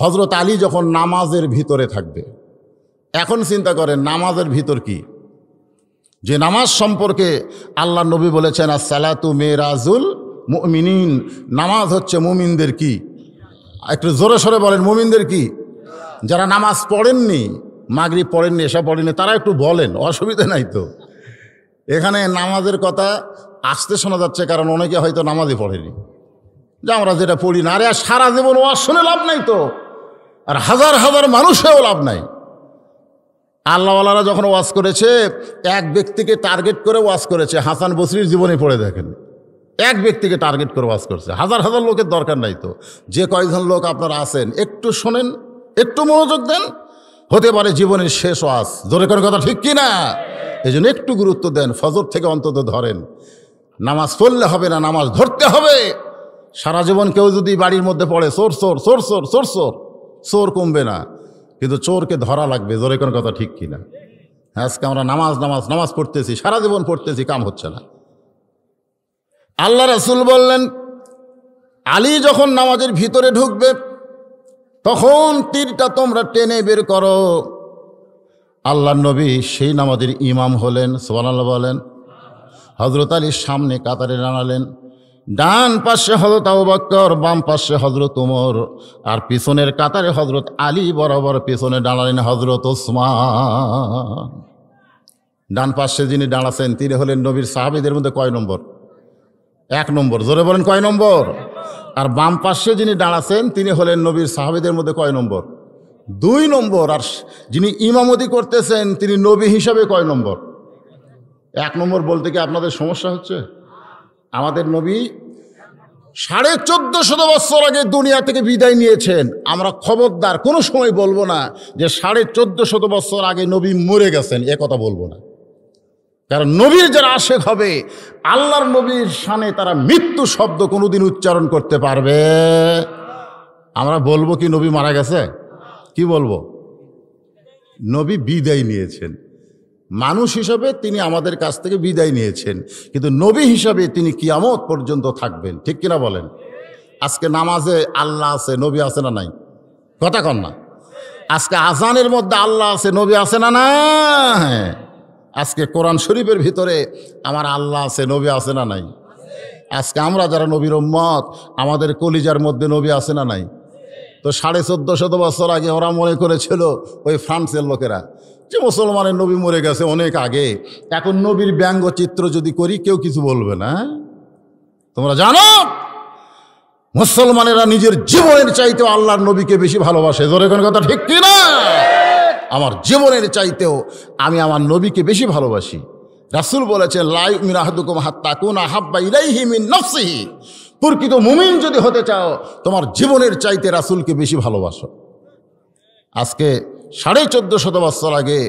হজরত আলী যখন নামাজের ভিতরে থাকবে এখন চিন্তা করেন নামাজের ভিতর কি যে নামাজ সম্পর্কে আল্লাহ নবী বলেছেন আসসালাতু মেরাজুল মুমিনিন নামাজ হচ্ছে মুমিনদের কি একটু জোরে সরে বলেন মুমিনদের কি যারা নামাজ পড়েননি মাগরি পড়েননি এসব পড়েননি তারা একটু বলেন অসুবিধা নাই তো এখানে নামাজের কথা আসতে শোনা যাচ্ছে কারণ অনেকে হয়তো নামাজই পড়েনি যে আমরা যেটা পড়ি না আরে সারা জীবন ওয়াজ শুনে লাভ নাই তো আর হাজার হাজার মানুষেও লাভ নাই আল্লাহওয়ালারা যখন ওয়াজ করেছে এক ব্যক্তিকে টার্গেট করে ওয়াজ করেছে হাসান বসরির জীবনে পড়ে দেখেন এক ব্যক্তিকে টার্গেট করে ওয়াজ করছে হাজার হাজার লোকের দরকার নাই তো যে কয়েকজন লোক আপনারা আছেন একটু শোনেন একটু মনোযোগ দেন হতে পারে জীবনের শেষ ওয়াজ জোরে করার কথা ঠিক কি না এই জন্য একটু গুরুত্ব দেন ফজর থেকে অন্তত ধরেন নামাজ পড়লে হবে না নামাজ ধরতে হবে সারা জীবন কেউ যদি বাড়ির মধ্যে পড়ে সোর সোর সোর সোর সোর সোর চোর কমবে না কিন্তু চোরকে ধরা লাগবে জোরে কোনো কথা ঠিক কিনা আজকে আমরা নামাজ নামাজ নামাজ পড়তেছি সারা জীবন পড়তেছি কাম হচ্ছে না আল্লাহ রাসুল বললেন আলী যখন নামাজের ভিতরে ঢুকবে তখন তীরটা তোমরা টেনে বের করো আল্লাহ নবী সেই নামাজের ইমাম হলেন সোয়াল বলেন হজরত আলীর সামনে কাতারে দাঁড়ালেন ডান পাশে হজরত আবুবাক্কর বাম পাশে হজরত উমর আর পিছনের কাতারে হজরত আলী বরাবর পিছনে দাঁড়ালেন হজরত ওসমা ডান পাশে যিনি দাঁড়াচ্ছেন তিনি হলেন নবীর সাহাবিদের মধ্যে কয় নম্বর এক নম্বর জোরে বলেন কয় নম্বর আর বাম পাশে যিনি দাঁড়াচ্ছেন তিনি হলেন নবীর সাহাবিদের মধ্যে কয় নম্বর দুই নম্বর আর যিনি ইমামতি করতেছেন তিনি নবী হিসাবে কয় নম্বর এক নম্বর বলতে কি আপনাদের সমস্যা হচ্ছে আমাদের নবী সাড়ে চোদ্দ শত বছর আগে দুনিয়া থেকে বিদায় নিয়েছেন আমরা খবরদার কোনো সময় বলবো না যে সাড়ে চোদ্দ শত বছর আগে নবী মরে গেছেন এ কথা বলবো না কারণ নবীর যারা আশেক হবে আল্লাহর নবীর সানে তারা মৃত্যু শব্দ কোনোদিন উচ্চারণ করতে পারবে আমরা বলবো কি নবী মারা গেছে কি বলবো নবী বিদায় নিয়েছেন মানুষ হিসাবে তিনি আমাদের কাছ থেকে বিদায় নিয়েছেন কিন্তু নবী হিসাবে তিনি কিয়ামত পর্যন্ত থাকবেন ঠিক কিনা বলেন আজকে নামাজে আল্লাহ আছে নবী আছে না নাই কথা কন না আজকে আজানের মধ্যে আল্লাহ আছে নবী আছে না না আজকে কোরআন শরীফের ভিতরে আমার আল্লাহ আছে নবী আছে না নাই আজকে আমরা যারা নবীর মত আমাদের কলিজার মধ্যে নবী আছে না নাই তো সাড়ে চোদ্দ শত বছর আগে ওরা মনে করেছিল ওই ফ্রান্সের লোকেরা যে মুসলমানের নবী মরে গেছে অনেক আগে এখন নবীর ব্যঙ্গচিত্র যদি করি কেউ কিছু বলবে না তোমরা জানো মুসলমানেরা নিজের জীবনের চাইতেও আল্লাহর নবীকে বেশি ভালোবাসে ধরে কোনো কথা ঠিক কি না আমার জীবনের চাইতেও আমি আমার নবীকে বেশি ভালোবাসি রাসুল বলেছেন লাই মিরাহাদুকুম হাত্তাকুন আহাব্বা ইলাইহি মিন নফসিহি প্রকৃত মুমিন যদি হতে চাও তোমার জীবনের চাইতে রাসুলকে বেশি ভালোবাসো আজকে সাড়ে চোদ্দো শত বছর আগে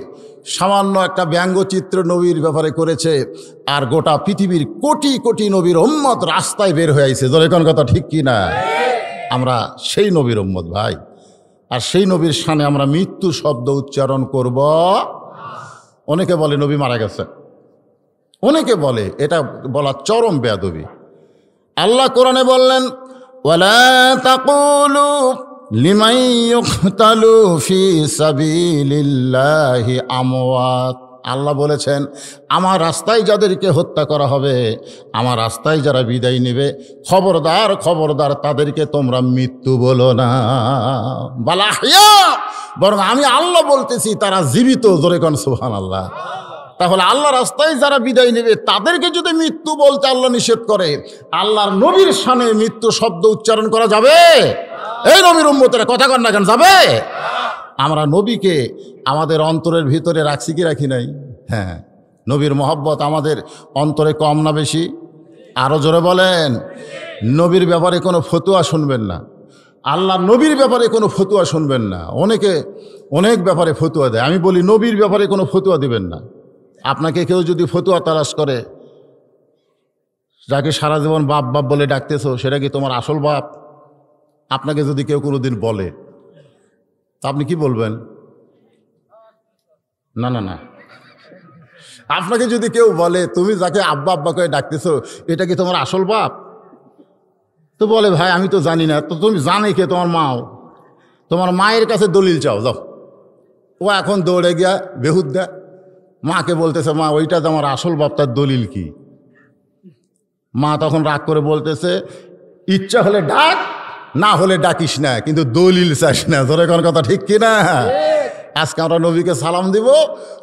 সামান্য একটা ব্যঙ্গচিত্র নবীর ব্যাপারে করেছে আর গোটা পৃথিবীর কোটি কোটি নবীর ওম্মত রাস্তায় বের হয়ে আইছে কোন কথা ঠিক কি না আমরা সেই নবীর ওম্মত ভাই আর সেই নবীর সানে আমরা মৃত্যু শব্দ উচ্চারণ করব অনেকে বলে নবী মারা গেছে অনেকে বলে এটা বলা চরম বেয়াদবি আল্লাহ কোরআনে বললেন আল্লাহ বলেছেন আমার রাস্তায় যাদেরকে হত্যা করা হবে আমার রাস্তায় যারা বিদায় নেবে খবরদার খবরদার তাদেরকে তোমরা মৃত্যু বলো না বালাহিয়া বরং আমি আল্লাহ বলতেছি তারা জীবিত জোরে কন সুহান আল্লাহ তাহলে আল্লাহ রাস্তায় যারা বিদায় নেবে তাদেরকে যদি মৃত্যু বলতে আল্লাহ নিষেধ করে আল্লাহর নবীর সানে মৃত্যু শব্দ উচ্চারণ করা যাবে এই নবীর উম্মতেরা কথা কন না কেন যাবে আমরা নবীকে আমাদের অন্তরের ভিতরে রাখছি কি রাখি নাই হ্যাঁ নবীর মহব্বত আমাদের অন্তরে কম না বেশি আরও জোরে বলেন নবীর ব্যাপারে কোনো ফতুয়া শুনবেন না আল্লাহ নবীর ব্যাপারে কোনো ফতুয়া শুনবেন না অনেকে অনেক ব্যাপারে ফতুয়া দেয় আমি বলি নবীর ব্যাপারে কোনো ফতুয়া দিবেন না আপনাকে কেউ যদি ফতুয়া তালাশ করে যাকে সারা জীবন বাপ বাপ বলে ডাকতেছ সেটা কি তোমার আসল বাপ আপনাকে যদি কেউ কোনো দিন বলে তা আপনি কি বলবেন না না না আপনাকে যদি কেউ বলে তুমি যাকে আব্বা আব্বা করে ডাকতেছো এটা কি তোমার আসল বাপ তো বলে ভাই আমি তো জানি না তো তুমি জানে কে তোমার মাও তোমার মায়ের কাছে দলিল চাও যাও ও এখন দৌড়ে গিয়া বেহুদ দেয় মাকে বলতেছে মা ওইটা তো আমার আসল বাপ তার দলিল কি মা তখন রাগ করে বলতেছে ইচ্ছা হলে ডাক না হলে ডাকিস না কিন্তু দলিল চাস না ধরে কোন কথা ঠিক কিনা আজকে আমরা নবীকে সালাম দিব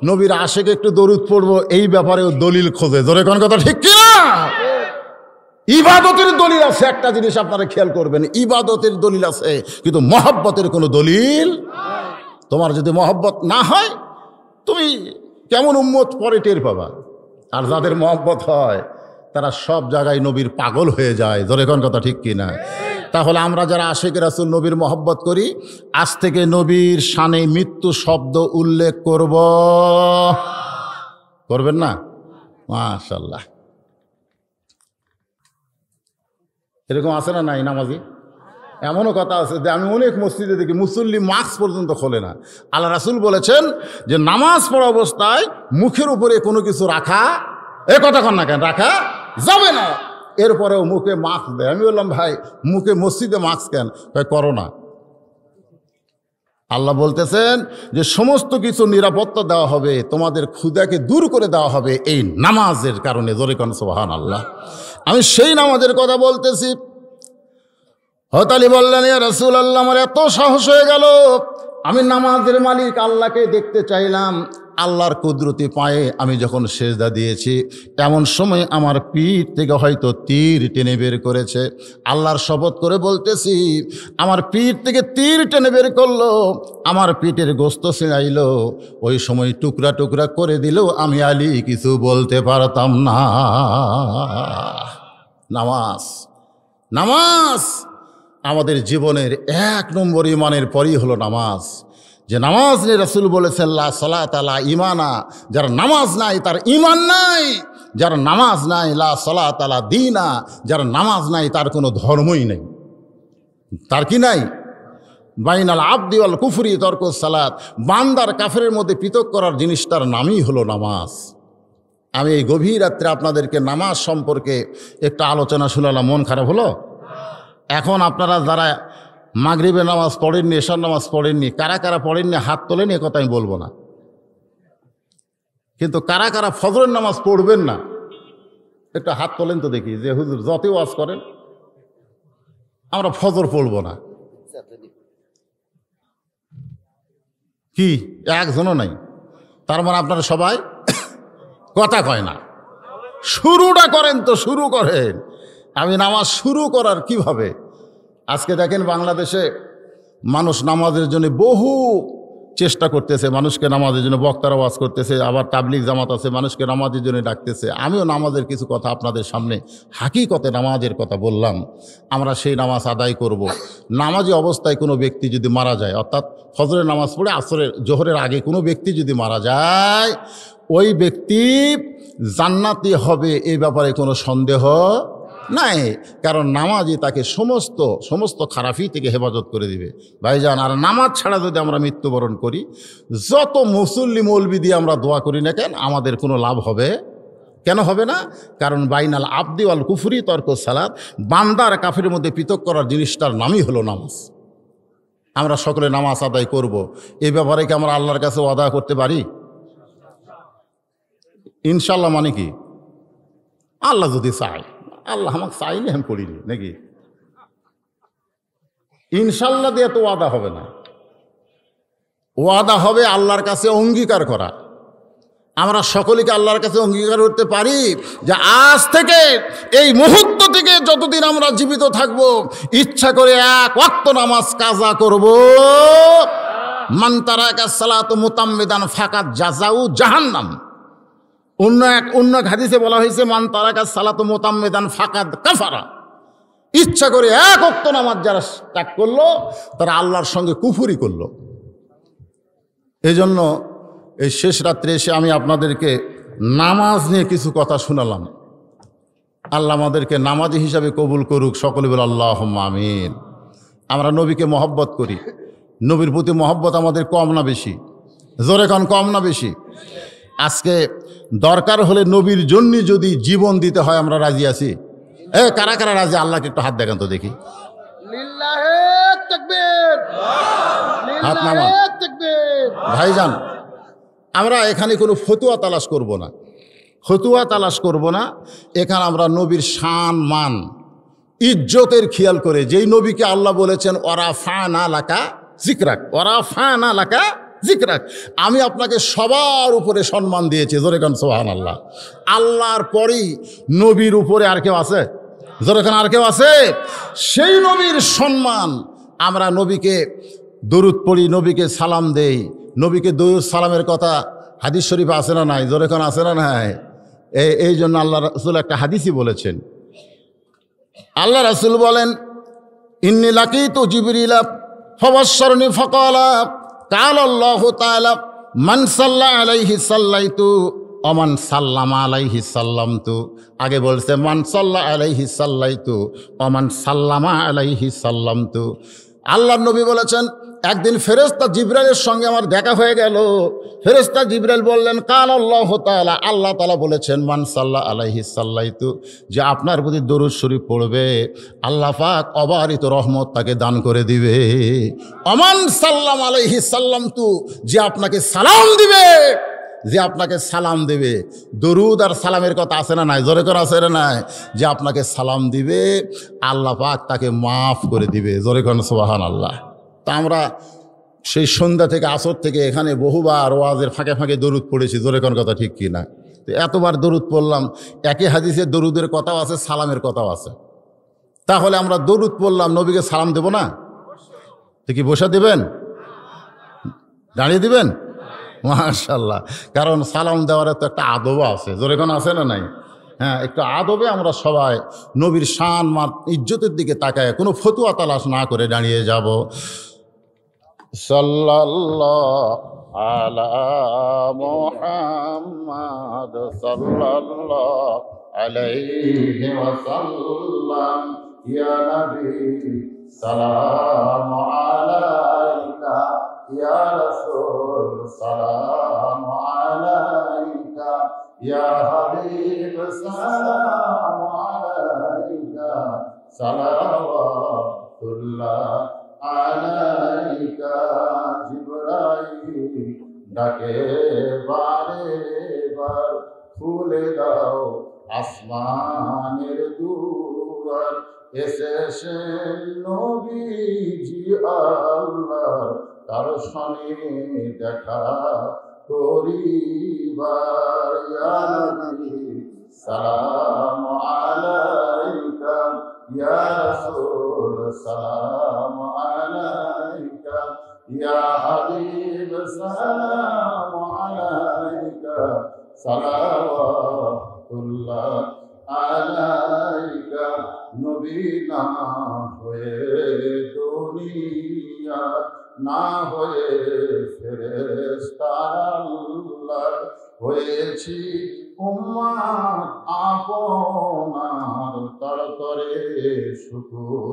নবীর আশেকে একটু দরুদ পড়বো এই ব্যাপারেও দলিল খোঁজে ধরে কোন কথা ঠিক কিনা ইবাদতের দলিল আছে একটা জিনিস আপনারা খেয়াল করবেন ইবাদতের দলিল আছে কিন্তু মহাব্বতের কোনো দলিল তোমার যদি মহব্বত না হয় তুমি কেমন উম্মত পরে টের পাবা আর যাদের মহব্বত হয় তারা সব জায়গায় নবীর পাগল হয়ে যায় কোন কথা ঠিক কি না তাহলে আমরা যারা আশেখ রাসুল নবীর মহব্বত করি আজ থেকে নবীর সানে মৃত্যু শব্দ উল্লেখ করব করবেন না মাশাল্লাহ এরকম আছে না নাই নামাজি এমনও কথা আছে যে আমি অনেক মসজিদে দেখি মুসল্লি মাস্ক পর্যন্ত খোলে না আল্লাহ রাসুল বলেছেন যে নামাজ পড়া অবস্থায় মুখের উপরে কোনো কিছু রাখা এ কথা কন না কেন রাখা যাবে না এরপরেও মুখে মাস্ক দেয় আমি বললাম ভাই মুখে মসজিদে মাস্ক কেন ভাই করোনা আল্লাহ বলতেছেন যে সমস্ত কিছু নিরাপত্তা দেওয়া হবে তোমাদের ক্ষুদাকে দূর করে দেওয়া হবে এই নামাজের কারণে জোরে কন সোহান আল্লাহ আমি সেই নামাজের কথা বলতেছি হতালি বললেন রসুল আল্লাহ আমার এত সাহস হয়ে গেল আমি নামাজের মালিক আল্লাহকে দেখতে চাইলাম আল্লাহর কুদরতি পায়ে আমি যখন সেজদা দিয়েছি এমন সময় আমার পিঠ থেকে হয়তো তীর টেনে বের করেছে আল্লাহর শপথ করে বলতেছি আমার পিঠ থেকে তীর টেনে বের করলো আমার পিঠের গোস্ত ছিঁড়াইল ওই সময় টুকরা টুকরা করে দিল আমি আলী কিছু বলতে পারতাম না নামাজ নামাজ আমাদের জীবনের এক নম্বর ইমানের পরই হলো নামাজ যে নামাজ নেই রসুল বলেছেল্লা সলা তালা ইমানা যার নামাজ নাই তার ইমান নাই যার নামাজ নাই লা সলা তালা দিনা যার নামাজ নাই তার কোনো ধর্মই নেই তার কি নাই বাইনাল আবদি আল কুফরি তর্ক সালাত বান্দার কাফের মধ্যে পৃথক করার জিনিসটার নামই হলো নামাজ আমি এই গভীর রাত্রে আপনাদেরকে নামাজ সম্পর্কে একটা আলোচনা শুনালাম মন খারাপ হলো এখন আপনারা যারা মাগরীবের নামাজ পড়েননি এশার নামাজ পড়েননি কারা কারা পড়েননি হাত তোলেন এ কথা আমি বলবো না কিন্তু কারা কারা ফজরের নামাজ পড়বেন না একটু হাত তোলেন তো দেখি যে হুজুর যতই ওয়াজ করেন আমরা ফজর পড়ব না কি একজনও নাই তার মানে আপনারা সবাই কথা কয় না শুরুটা করেন তো শুরু করেন আমি নামাজ শুরু করার কিভাবে আজকে দেখেন বাংলাদেশে মানুষ নামাজের জন্য বহু চেষ্টা করতেছে মানুষকে নামাজের জন্য বক্তার আওয়াজ করতেছে আবার তাবলিক জামাত আছে মানুষকে নামাজের জন্য ডাকতেছে আমিও নামাজের কিছু কথা আপনাদের সামনে হাকিকতে নামাজের কথা বললাম আমরা সেই নামাজ আদায় করব। নামাজি অবস্থায় কোনো ব্যক্তি যদি মারা যায় অর্থাৎ ফজরের নামাজ পড়ে আসরের জোহরের আগে কোনো ব্যক্তি যদি মারা যায় ওই ব্যক্তি জান্নাতি হবে এই ব্যাপারে কোনো সন্দেহ নাই কারণ নামাজই তাকে সমস্ত সমস্ত খারাপই থেকে হেফাজত করে দিবে ভাইজান আর নামাজ ছাড়া যদি আমরা মৃত্যুবরণ করি যত মুসল্লি মৌলবি দিয়ে আমরা দোয়া করি না কেন আমাদের কোনো লাভ হবে কেন হবে না কারণ বাইনাল আবদি আল তর্ক সালাদ বান্দার কাফের মধ্যে পৃথক করার জিনিসটার নামই হলো নামাজ আমরা সকলে নামাজ আদায় করব। এই ব্যাপারে কি আমরা আল্লাহর কাছে আদায় করতে পারি ইনশাল্লাহ মানে কি আল্লাহ যদি চায় আল্লাহ আমাকে চাইলে আমি করিনি নাকি ইনশাল্লাহ দিয়ে তো ওয়াদা হবে না ওয়াদা হবে আল্লাহর কাছে অঙ্গীকার করা আমরা সকলকে আল্লাহর কাছে অঙ্গীকার করতে পারি যে আজ থেকে এই মুহূর্ত থেকে যতদিন আমরা জীবিত থাকব ইচ্ছা করে এক ওয়াক্ত নামাজ কাজা করব মান্তারা একা সালাত মোতাম্মেদান ফাঁকা জাজাউ জাহান্নাম অন্য এক অন্য হাদিসে বলা হয়েছে মান তারাকা সালাত মোতাম্মেদান ফাকাদ কাফারা ইচ্ছা করে এক অক্ত নামাজ যারা ত্যাগ করলো তারা আল্লাহর সঙ্গে কুফুরি করলো এই জন্য এই শেষ রাত্রে এসে আমি আপনাদেরকে নামাজ নিয়ে কিছু কথা শোনালাম আল্লাহ আমাদেরকে নামাজি হিসাবে কবুল করুক সকলে বলে আল্লাহ আমিন আমরা নবীকে মহব্বত করি নবীর প্রতি মহব্বত আমাদের কম না বেশি জোরে কম না বেশি আজকে দরকার হলে নবীর জন্য যদি জীবন দিতে হয় আমরা রাজি আছি এ কারা কারা রাজি আল্লাহকে একটু হাত দেখান তো দেখি ভাই যান ভাইজান আমরা এখানে কোনো ফতুয়া তালাশ করব না ফতুয়া তালাশ করব না এখানে আমরা নবীর শান মান ইজ্জতের খেয়াল করে যেই নবীকে আল্লাহ বলেছেন ওরা ফান আলাকা লাকা ওরা ফান আলাকা রাখ আমি আপনাকে সবার উপরে সম্মান দিয়েছি জোরেখান সোহান আল্লাহ আল্লাহর পরই নবীর উপরে আর কেউ আছে জোরেখান আর কেউ আছে সেই নবীর সম্মান আমরা নবীকে দরুদ পড়ি নবীকে সালাম দেই নবীকে দরুদ সালামের কথা হাদিস শরীফ আছে না নাই জোরেখান আছে না নাই এই জন্য আল্লাহ রসুল একটা হাদিসই বলেছেন আল্লাহ রসুল বলেন ইন্নি লাকি তো জিবরিলা ফবাসরণী ফকলা কাল আল্লাহ তালা মান সাল্লাহ আলাইহি সাল্লাই তু অমান সাল্লামা আলাইহি সাল্লাম তু আগে বলছে মান সাল্লাহ আলাইহি সাল্লাই তু অমান সাল্লামা আলাইহি সাল্লাম তু আল্লাহ নবী বলেছেন একদিন ফেরেস্তা জিব্রাইলের সঙ্গে আমার দেখা হয়ে গেল ফেরেস্তা জিব্রাইল বললেন কাল আল্লাহ তালা আল্লাহ তালা বলেছেন মানসাল্লাহ আলাইহি সাল্লাইতু যে আপনার প্রতি দরুদ শরীফ পড়বে আল্লাহ পাক অবারিত রহমত তাকে দান করে দিবে অমান সাল্লাম আলাইহি সাল্লাম তু যে আপনাকে সালাম দিবে যে আপনাকে সালাম দেবে দরুদ আর সালামের কথা আছে না নাই জোরে করে আছে না নাই যে আপনাকে সালাম দিবে আল্লাহ পাক তাকে মাফ করে দিবে জোরে কন সোহান আল্লাহ তা আমরা সেই সন্ধ্যা থেকে আসর থেকে এখানে বহুবার ওয়াজের ফাঁকে ফাঁকে দরুদ পড়েছি জোরে কোন কথা ঠিক কি না তো এতবার দরুদ পড়লাম একে হাদিসের দরুদের কথাও আছে সালামের কথাও আছে তাহলে আমরা দরুদ পড়লাম নবীকে সালাম দেব না তো কি বসে দেবেন দাঁড়িয়ে দিবেন মাশাল্লাহ কারণ সালাম দেওয়ার তো একটা আদব আছে জোরে কোন আছে না নাই হ্যাঁ একটু আদবে আমরা সবাই নবীর শান মার ইজ্জতের দিকে তাকায় কোনো ফতুয়া তালাশ না করে দাঁড়িয়ে যাব صلى الله على محمد صلى الله عليه وسلم يا نبي سلام عليك يا رسول سلام عليك يا حبيب سلام عليك صلوات الله আলাইকা জিবরাইল ডাকে বারে বার খুলে দাও আসমানের দুয়ার এসেছে নবীজি আল্লাহ তার সনে দেখা করিবার সালাম আলাইকা ইয়া রাসূল والسلام عليك يا حبيب السلام عليك صلوات الله عليك নবীনা হয়ে দুনিয়া না হয়ে ফেরেস্তার হয়েছি উম্মার আপনার তরতরে শুকুর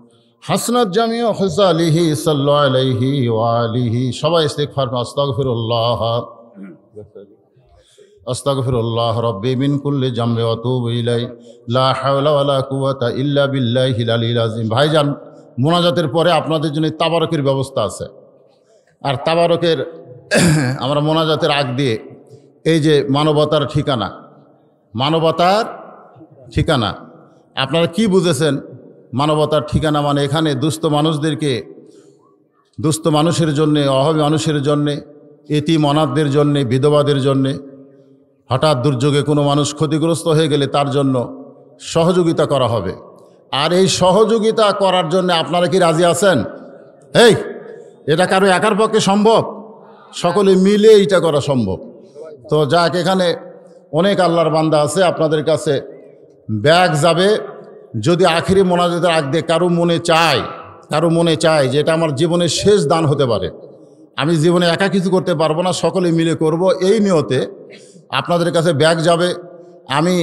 হাসনাত জামিও আলিহি সাল্লা আলাইহি ওয়ালিহি সবাই ইস্তেকফার আস্তাগফিরুল্লাহ আস্তাগফিরুল্লাহ রব্বি মিন কুল্লি জামবে ওয়াতুব ইলাই লা হাওলা ওয়ালা কুওয়াতা ইল্লা বিল্লাহিল আলিল আযীম ভাইজান মোনাজাতের পরে আপনাদের জন্য তাবারকের ব্যবস্থা আছে আর তাবারকের আমরা মোনাজাতের আগ দিয়ে এই যে মানবতার ঠিকানা মানবতার ঠিকানা আপনারা কি বুঝেছেন মানবতার ঠিকানা মানে এখানে দুস্থ মানুষদেরকে দুস্থ মানুষের জন্যে অভাবী মানুষের জন্যে এটি অনাথদের জন্যে বিধবাদের জন্যে হঠাৎ দুর্যোগে কোনো মানুষ ক্ষতিগ্রস্ত হয়ে গেলে তার জন্য সহযোগিতা করা হবে আর এই সহযোগিতা করার জন্য আপনারা কি রাজি আছেন এই এটা কারো একার পক্ষে সম্ভব সকলে মিলে এইটা করা সম্ভব তো যাক এখানে অনেক আল্লাহর বান্দা আছে আপনাদের কাছে ব্যাগ যাবে যদি আখিরি মোনাজাতের আগ দিয়ে কারো মনে চায় কারো মনে চায় যে এটা আমার জীবনের শেষ দান হতে পারে আমি জীবনে একা কিছু করতে পারবো না সকলে মিলে করব এই নিয়তে আপনাদের কাছে ব্যাগ যাবে আমি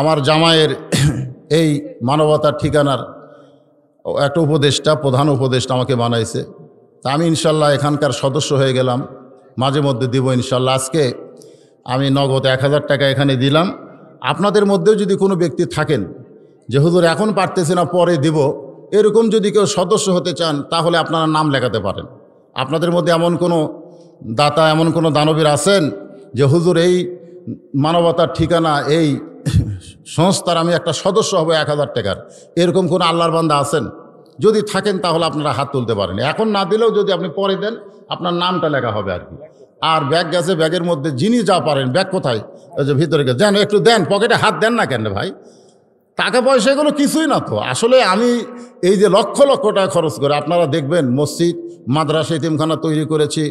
আমার জামায়ের এই মানবতার ঠিকানার একটা উপদেষ্টা প্রধান উপদেষ্টা আমাকে বানাইছে তা আমি ইনশাল্লাহ এখানকার সদস্য হয়ে গেলাম মাঝে মধ্যে দিব ইনশাল্লাহ আজকে আমি নগদ এক হাজার টাকা এখানে দিলাম আপনাদের মধ্যেও যদি কোনো ব্যক্তি থাকেন যে হুজুর এখন পারতেছি না পরে দেব এরকম যদি কেউ সদস্য হতে চান তাহলে আপনারা নাম লেখাতে পারেন আপনাদের মধ্যে এমন কোনো দাতা এমন কোনো দানবীর আছেন যে হুজুর এই মানবতার ঠিকানা এই সংস্থার আমি একটা সদস্য হবো এক হাজার টাকার এরকম কোনো আল্লাহর বান্দা আছেন যদি থাকেন তাহলে আপনারা হাত তুলতে পারেন এখন না দিলেও যদি আপনি পরে দেন আপনার নামটা লেখা হবে আর কি আর ব্যাগ গেছে ব্যাগের মধ্যে যিনি যা পারেন ব্যাগ কোথায় যে ভিতরে গেছে যেন একটু দেন পকেটে হাত দেন না কেন ভাই টাকা পয়সা এগুলো কিছুই না তো আসলে আমি এই যে লক্ষ লক্ষ টাকা খরচ করে আপনারা দেখবেন মসজিদ মাদ্রাসা এতিমখানা তৈরি করেছি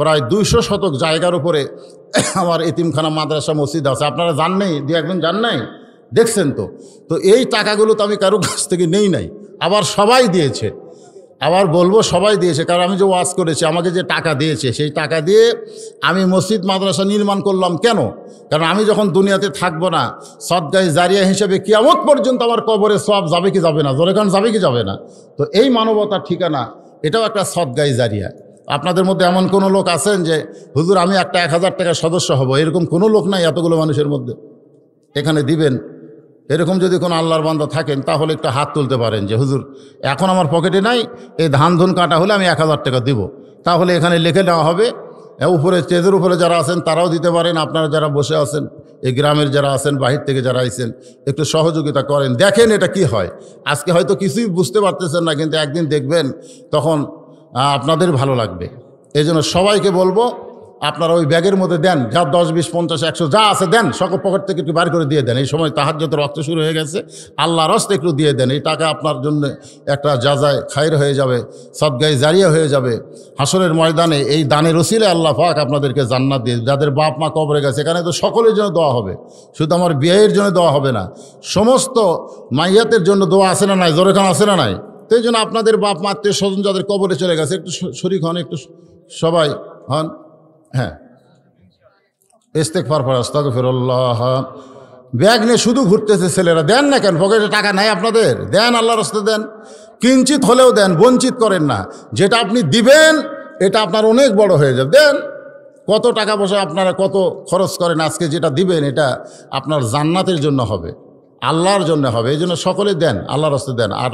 প্রায় দুইশো শতক জায়গার উপরে আমার এতিমখানা মাদ্রাসা মসজিদ আছে আপনারা জান নেই দু একদিন জান নাই দেখছেন তো তো এই টাকাগুলো তো আমি কারোর কাছ থেকে নেই নাই আবার সবাই দিয়েছে আবার বলবো সবাই দিয়েছে কারণ আমি যে ওয়াজ করেছি আমাকে যে টাকা দিয়েছে সেই টাকা দিয়ে আমি মসজিদ মাদ্রাসা নির্মাণ করলাম কেন কারণ আমি যখন দুনিয়াতে থাকবো না সদ্গায় জারিয়া হিসেবে কিয়ামত পর্যন্ত আমার কবরে সব যাবে কি যাবে না জোরে যাবে কি যাবে না তো এই মানবতার ঠিকানা এটাও একটা সদ্গায় জারিয়া আপনাদের মধ্যে এমন কোনো লোক আছেন যে হুজুর আমি একটা এক হাজার টাকার সদস্য হব এরকম কোনো লোক নাই এতগুলো মানুষের মধ্যে এখানে দিবেন এরকম যদি কোনো আল্লাহর বান্দা থাকেন তাহলে একটা হাত তুলতে পারেন যে হুজুর এখন আমার পকেটে নাই এই ধান ধুন কাটা হলে আমি এক হাজার টাকা দেবো তাহলে এখানে লিখে নেওয়া হবে উপরে চেজের উপরে যারা আছেন তারাও দিতে পারেন আপনারা যারা বসে আছেন এই গ্রামের যারা আছেন বাহির থেকে যারা আইসেন একটু সহযোগিতা করেন দেখেন এটা কি হয় আজকে হয়তো কিছুই বুঝতে পারতেছেন না কিন্তু একদিন দেখবেন তখন আপনাদের ভালো লাগবে এই সবাইকে বলবো আপনারা ওই ব্যাগের মধ্যে দেন যা দশ বিশ পঞ্চাশ একশো যা আছে দেন সকল পকেট থেকে একটু বার করে দিয়ে দেন এই সময় তাহার যত রক্ত শুরু হয়ে গেছে আল্লাহ রস্তে একটু দিয়ে দেন এই টাকা আপনার জন্য একটা যাজায় খায়ের হয়ে যাবে সদগায় জারিয়া হয়ে যাবে হাসনের ময়দানে এই দানের রসিলে আল্লাহ ফাক আপনাদেরকে জান্নাত দিয়ে যাদের বাপ মা কবরে গেছে এখানে তো সকলের জন্য দেওয়া হবে শুধু আমার বিয়ের জন্য দেওয়া হবে না সমস্ত মাইয়াতের জন্য দোয়া আসে না নাই জোরেখান আসে না নাই তো এই জন্য আপনাদের বাপ মা আত্মীয় স্বজন যাদের কবরে চলে গেছে একটু শরীর হন একটু সবাই হন হ্যাঁ ইস্তেকফার পড়া আস্তাগফিরুল্লাহ ব্যাগ নিয়ে শুধু ঘুরতেছে ছেলেরা দেন না কেন পকেটে টাকা নাই আপনাদের দেন আল্লাহ রাস্তা দেন কিঞ্চিত হলেও দেন বঞ্চিত করেন না যেটা আপনি দিবেন এটা আপনার অনেক বড় হয়ে যাবে দেন কত টাকা পয়সা আপনারা কত খরচ করেন আজকে যেটা দিবেন এটা আপনার জান্নাতের জন্য হবে আল্লাহর জন্য হবে এই জন্য সকলে দেন আল্লাহর রাস্তা দেন আর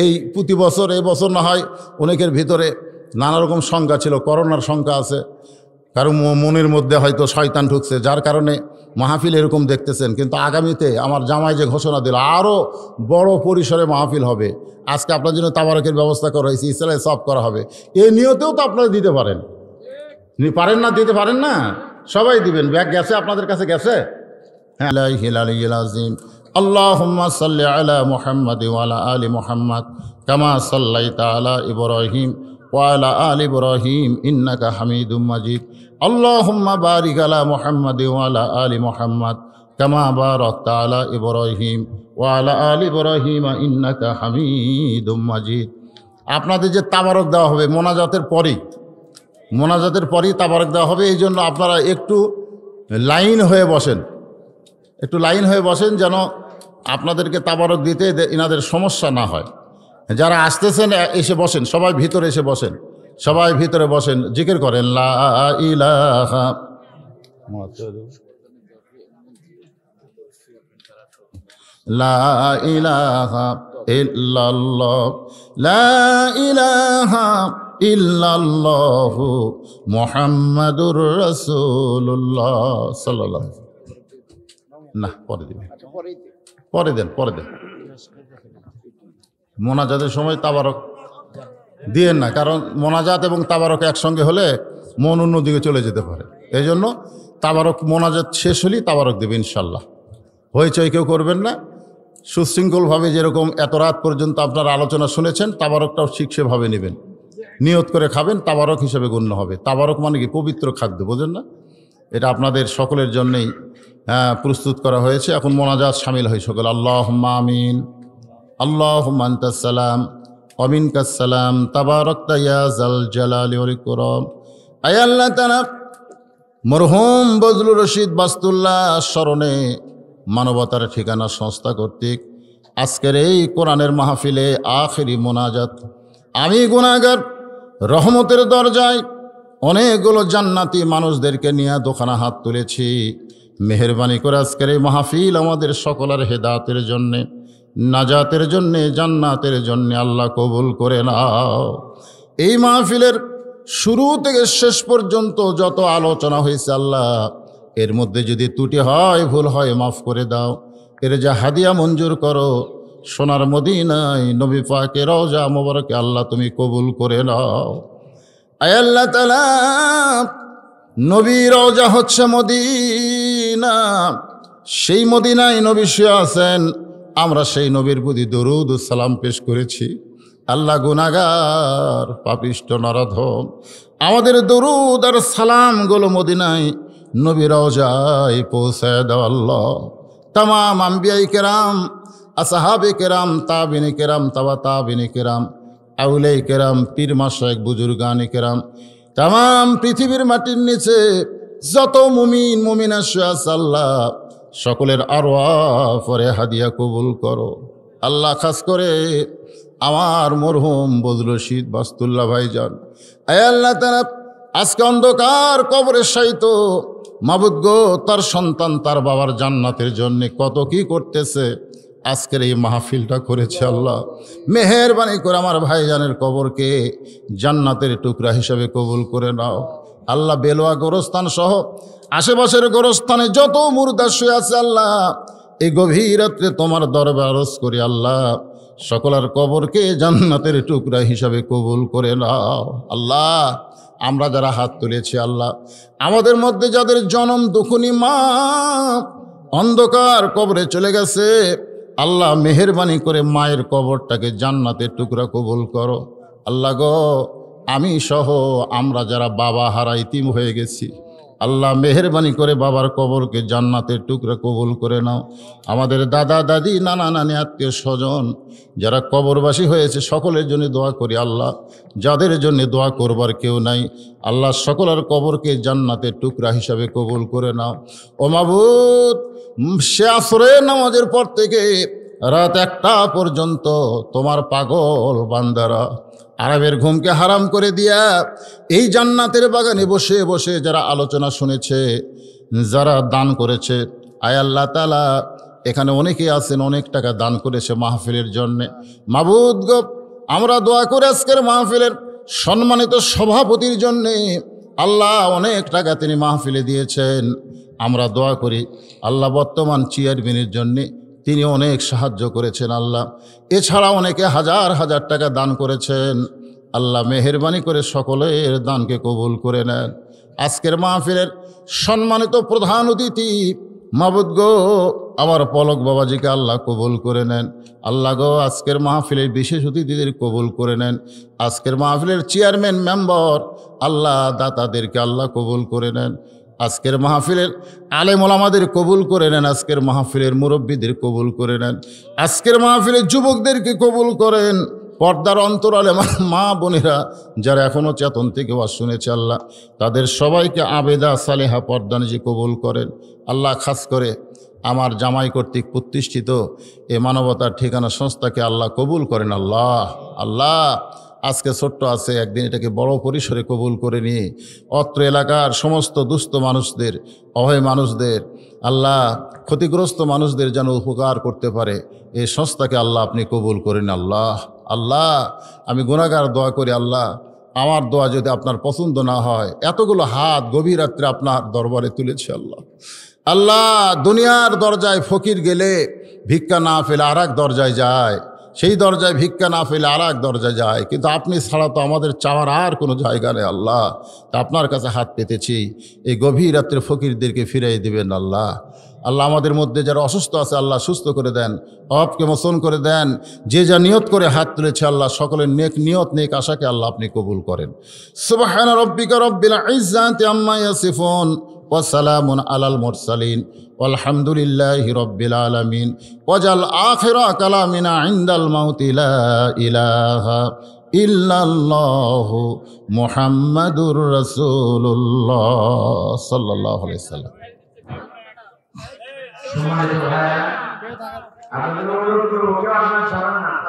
এই প্রতি বছর এই বছর না হয় অনেকের ভিতরে নানা রকম শঙ্কা ছিল করোনার শঙ্কা আছে কারো মনের মধ্যে হয়তো শয়তান ঢুকছে যার কারণে মাহফিল এরকম দেখতেছেন কিন্তু আগামীতে আমার জামাই যে ঘোষণা দিল আরও বড় পরিসরে মাহফিল হবে আজকে আপনার জন্য তাবারকের ব্যবস্থা করা হয়েছে ইসলায় সব করা হবে এই নিয়তেও তো আপনারা দিতে পারেন পারেন না দিতে পারেন না সবাই দিবেন ব্যাগ গেছে আপনাদের কাছে গেছে হ্যাঁ আল্লাহ আলা মোহাম্মদ আলী মোহাম্মদ কামা সাল্লাই তালা ইব্রাহিম ওয়ালা আল ইব্রাহিম ইন্নাকা হামিদুম মাজিদ আল্লাহুম্মা বারিক আলা মুহাম্মাদি ওয়ালা আলি মুহাম্মাদ কামা বারাকতা আলা ইব্রাহিম ওয়ালা আল ইব্রাহিম ইন্নাকা হামিদুম মাজিদ আপনাদের যে তাবারক দেওয়া হবে মোনাজাতের পরে মোনাজাতের পরেই তাবারক দেওয়া হবে এই জন্য আপনারা একটু লাইন হয়ে বসেন একটু লাইন হয়ে বসেন যেন আপনাদেরকে তাবারক দিতে এনাদের সমস্যা না হয় যারা আসতেছেন এসে বসেন সবাই ভিতরে এসে বসেন সবাই ভিতরে বসেন জিকির করেন লা রসুল্লাহ লা লা না পরে দিবেন আচ্ছা, পরে দেন পরে দেন মোনাজাতের সময় তাবারক দিয়েন না কারণ মোনাজাত এবং তাবারক একসঙ্গে হলে মন অন্যদিকে চলে যেতে পারে এই জন্য তাবারক মোনাজাত শেষ হলেই তাবারক দেবে ইনশাল্লাহ হইচই কেউ করবেন না সুশৃঙ্খলভাবে যেরকম এত রাত পর্যন্ত আপনার আলোচনা শুনেছেন তাবারকটাও ঠিক সেভাবে নেবেন নিয়ত করে খাবেন তাবারক হিসেবে গণ্য হবে তাবারক মানে কি পবিত্র খাদ্য বোঝেন না এটা আপনাদের সকলের জন্যেই প্রস্তুত করা হয়েছে এখন মোনাজাত সামিল হয় সকল আল্লাহ মামিন اللهم أنت السلام ومنك السلام تباركت يا ذا الجلال والإكرام أي الله মরহুম বজলুর রশিদ বাস্তুল্লাহ স্মরণে মানবতার ঠিকানা সংস্থা কর্তৃক আজকের এই কোরআনের মাহফিলে আখেরি মোনাজাত আমি গুণাগার রহমতের দরজায় অনেকগুলো জান্নাতি মানুষদেরকে নিয়ে দোকানা হাত তুলেছি মেহরবানি করে আজকের এই মাহফিল আমাদের সকলের হেদায়তের জন্যে নাজাতের জন্যে জান্নাতের জন্যে আল্লাহ কবুল করে নাও এই মাহফিলের শুরু থেকে শেষ পর্যন্ত যত আলোচনা হয়েছে আল্লাহ এর মধ্যে যদি ত্রুটি হয় ভুল হয় মাফ করে দাও এর যা হাদিয়া মঞ্জুর করো সোনার মদিনাই নবী পাকে রওজা মোবারকে আল্লাহ তুমি কবুল করে নাও আয় আল্লাহ তালা নবী রওজা হচ্ছে মদিনা সেই মদিনায় নবী শুয়ে আছেন আমরা সেই নবীর প্রতি দরুদ সালাম পেশ করেছি আল্লাহ গুনাগার পাপিষ্ট নরাধম আমাদের দরুদ আর সালাম সালামগুলো মদিনায় নবীর রওজায় পৌঁছায় দেওয়াল্লাহ তামাম আম্বিয়াই কেরাম আসাহাবে কেরাম তাবিনী কেরাম তাবা তাবিনী কেরাম আউলেই কেরাম পীর মাসায় বুজুর্গানি কেরাম তামাম পৃথিবীর মাটির নিচে যত মুমিন মুমিনা সাল্লাহ আল্লাহ সকলের আরোয়া পরে হাদিয়া কবুল করো আল্লাহ খাস করে আমার মরহুম বদল শীত বাস্তুল্লাহ ভাইজান যান আল্লাহ তারা আজকে অন্ধকার কবরের সাইত মাবুদ তার সন্তান তার বাবার জান্নাতের জন্য কত কি করতেছে আজকের এই মাহফিলটা করেছে আল্লাহ মেহরবানি করে আমার ভাইজানের কবরকে জান্নাতের টুকরা হিসাবে কবুল করে নাও আল্লাহ বেলোয়া গোরস্থান সহ আশেপাশের গোরস্থানে যত মুর্দা শুয়ে আছে আল্লাহ এই গভীর রাত্রে তোমার দরবার করে করি আল্লাহ সকলার কবরকে জান্নাতের টুকরা হিসাবে কবুল করে নাও আল্লাহ আমরা যারা হাত তুলেছি আল্লাহ আমাদের মধ্যে যাদের জনম দুখুনি মা অন্ধকার কবরে চলে গেছে আল্লাহ মেহরবানি করে মায়ের কবরটাকে জান্নাতের টুকরা কবুল করো আল্লাহ গো আমি সহ আমরা যারা বাবা হারা ইতিম হয়ে গেছি আল্লাহ মেহরবানি করে বাবার কবরকে জান্নাতের টুকরা কবুল করে নাও আমাদের দাদা দাদি নানা নানি আত্মীয় স্বজন যারা কবরবাসী হয়েছে সকলের জন্য দোয়া করি আল্লাহ যাদের জন্য দোয়া করবার কেউ নাই আল্লাহ সকলের কবরকে জান্নাতের টুকরা হিসাবে কবুল করে নাও ওমাবুদ সে আসরে নামাজের পর থেকে রাত একটা পর্যন্ত তোমার পাগল বান্দারা আরামের ঘুমকে হারাম করে দিয়া এই জান্নাতের বাগানে বসে বসে যারা আলোচনা শুনেছে যারা দান করেছে আয় আল্লাহ তালা এখানে অনেকেই আছেন অনেক টাকা দান করেছে মাহফিলের জন্যে মাবুদ গপ আমরা দোয়া করে আজকের মাহফিলের সম্মানিত সভাপতির জন্যে আল্লাহ অনেক টাকা তিনি মাহফিলে দিয়েছেন আমরা দোয়া করি আল্লাহ বর্তমান চেয়ারম্যানের জন্যে তিনি অনেক সাহায্য করেছেন আল্লাহ এছাড়া অনেকে হাজার হাজার টাকা দান করেছেন আল্লাহ মেহরবানি করে সকলের দানকে কবুল করে নেন আজকের মাহফিলের সম্মানিত প্রধান অতিথি মাবুদ গো আমার পলক বাবাজিকে আল্লাহ কবুল করে নেন আল্লাহ গো আজকের মাহফিলের বিশেষ অতিথিদের কবুল করে নেন আজকের মাহফিলের চেয়ারম্যান মেম্বার আল্লাহ দাতাদেরকে আল্লাহ কবুল করে নেন আজকের মাহফিলের আলেম ওলামাদের কবুল করে নেন আজকের মাহফিলের মুরব্বীদের কবুল করে নেন আজকের মাহফিলের যুবকদেরকে কবুল করেন পর্দার অন্তরালে মা বোনেরা যারা এখনও চেতন থেকে ওয়াজ শুনেছে আল্লাহ তাদের সবাইকে আবেদা সালেহা পর্দানিজি কবুল করেন আল্লাহ খাস করে আমার জামাই কর্তৃক প্রতিষ্ঠিত এ মানবতার ঠিকানা সংস্থাকে আল্লাহ কবুল করেন আল্লাহ আল্লাহ আজকে ছোট্ট আছে একদিন এটাকে বড় পরিসরে কবুল করে নিয়ে অত্র এলাকার সমস্ত দুস্থ মানুষদের অভয় মানুষদের আল্লাহ ক্ষতিগ্রস্ত মানুষদের যেন উপকার করতে পারে এই সংস্থাকে আল্লাহ আপনি কবুল করেন আল্লাহ আল্লাহ আমি গুণাগার দোয়া করি আল্লাহ আমার দোয়া যদি আপনার পছন্দ না হয় এতগুলো হাত গভীর রাত্রে আপনার দরবারে তুলেছে আল্লাহ আল্লাহ দুনিয়ার দরজায় ফকির গেলে ভিক্ষা না ফেলে আর দরজায় যায় সেই দরজায় ভিক্ষা না পেলে আর এক দরজায় যায় কিন্তু আপনি ছাড়া তো আমাদের চাওয়ার আর কোনো জায়গা নেই আল্লাহ তা আপনার কাছে হাত পেতেছি এই গভীর রাত্রে ফকিরদেরকে ফিরাই দেবেন আল্লাহ আল্লাহ আমাদের মধ্যে যারা অসুস্থ আছে আল্লাহ সুস্থ করে দেন অপকে মোসন করে দেন যে যা নিয়ত করে হাত তুলেছে আল্লাহ সকলের নেক নিয়ত নেক আশাকে আল্লাহ আপনি কবুল করেন সুবাহ রব্বিকা রব্বিল ইজাতে আম্মা ইয়াসিফুন ওসালামুন আলাল মুরসালিন আলহামদুলিল্লাহ রব্বিল আলমিন ওজাল আখেরা কালামিনা ইন্দাল মাউতিলা ইলাহা ইল্লাল্লাহ মুহাম্মাদুর রাসূলুল্লাহ সাল্লাল্লাহু আলাইহি সাল্লাম সম্মানিত ভাই আপনাদের অনুরোধ করব কেউ আপনারা ছাড়ান না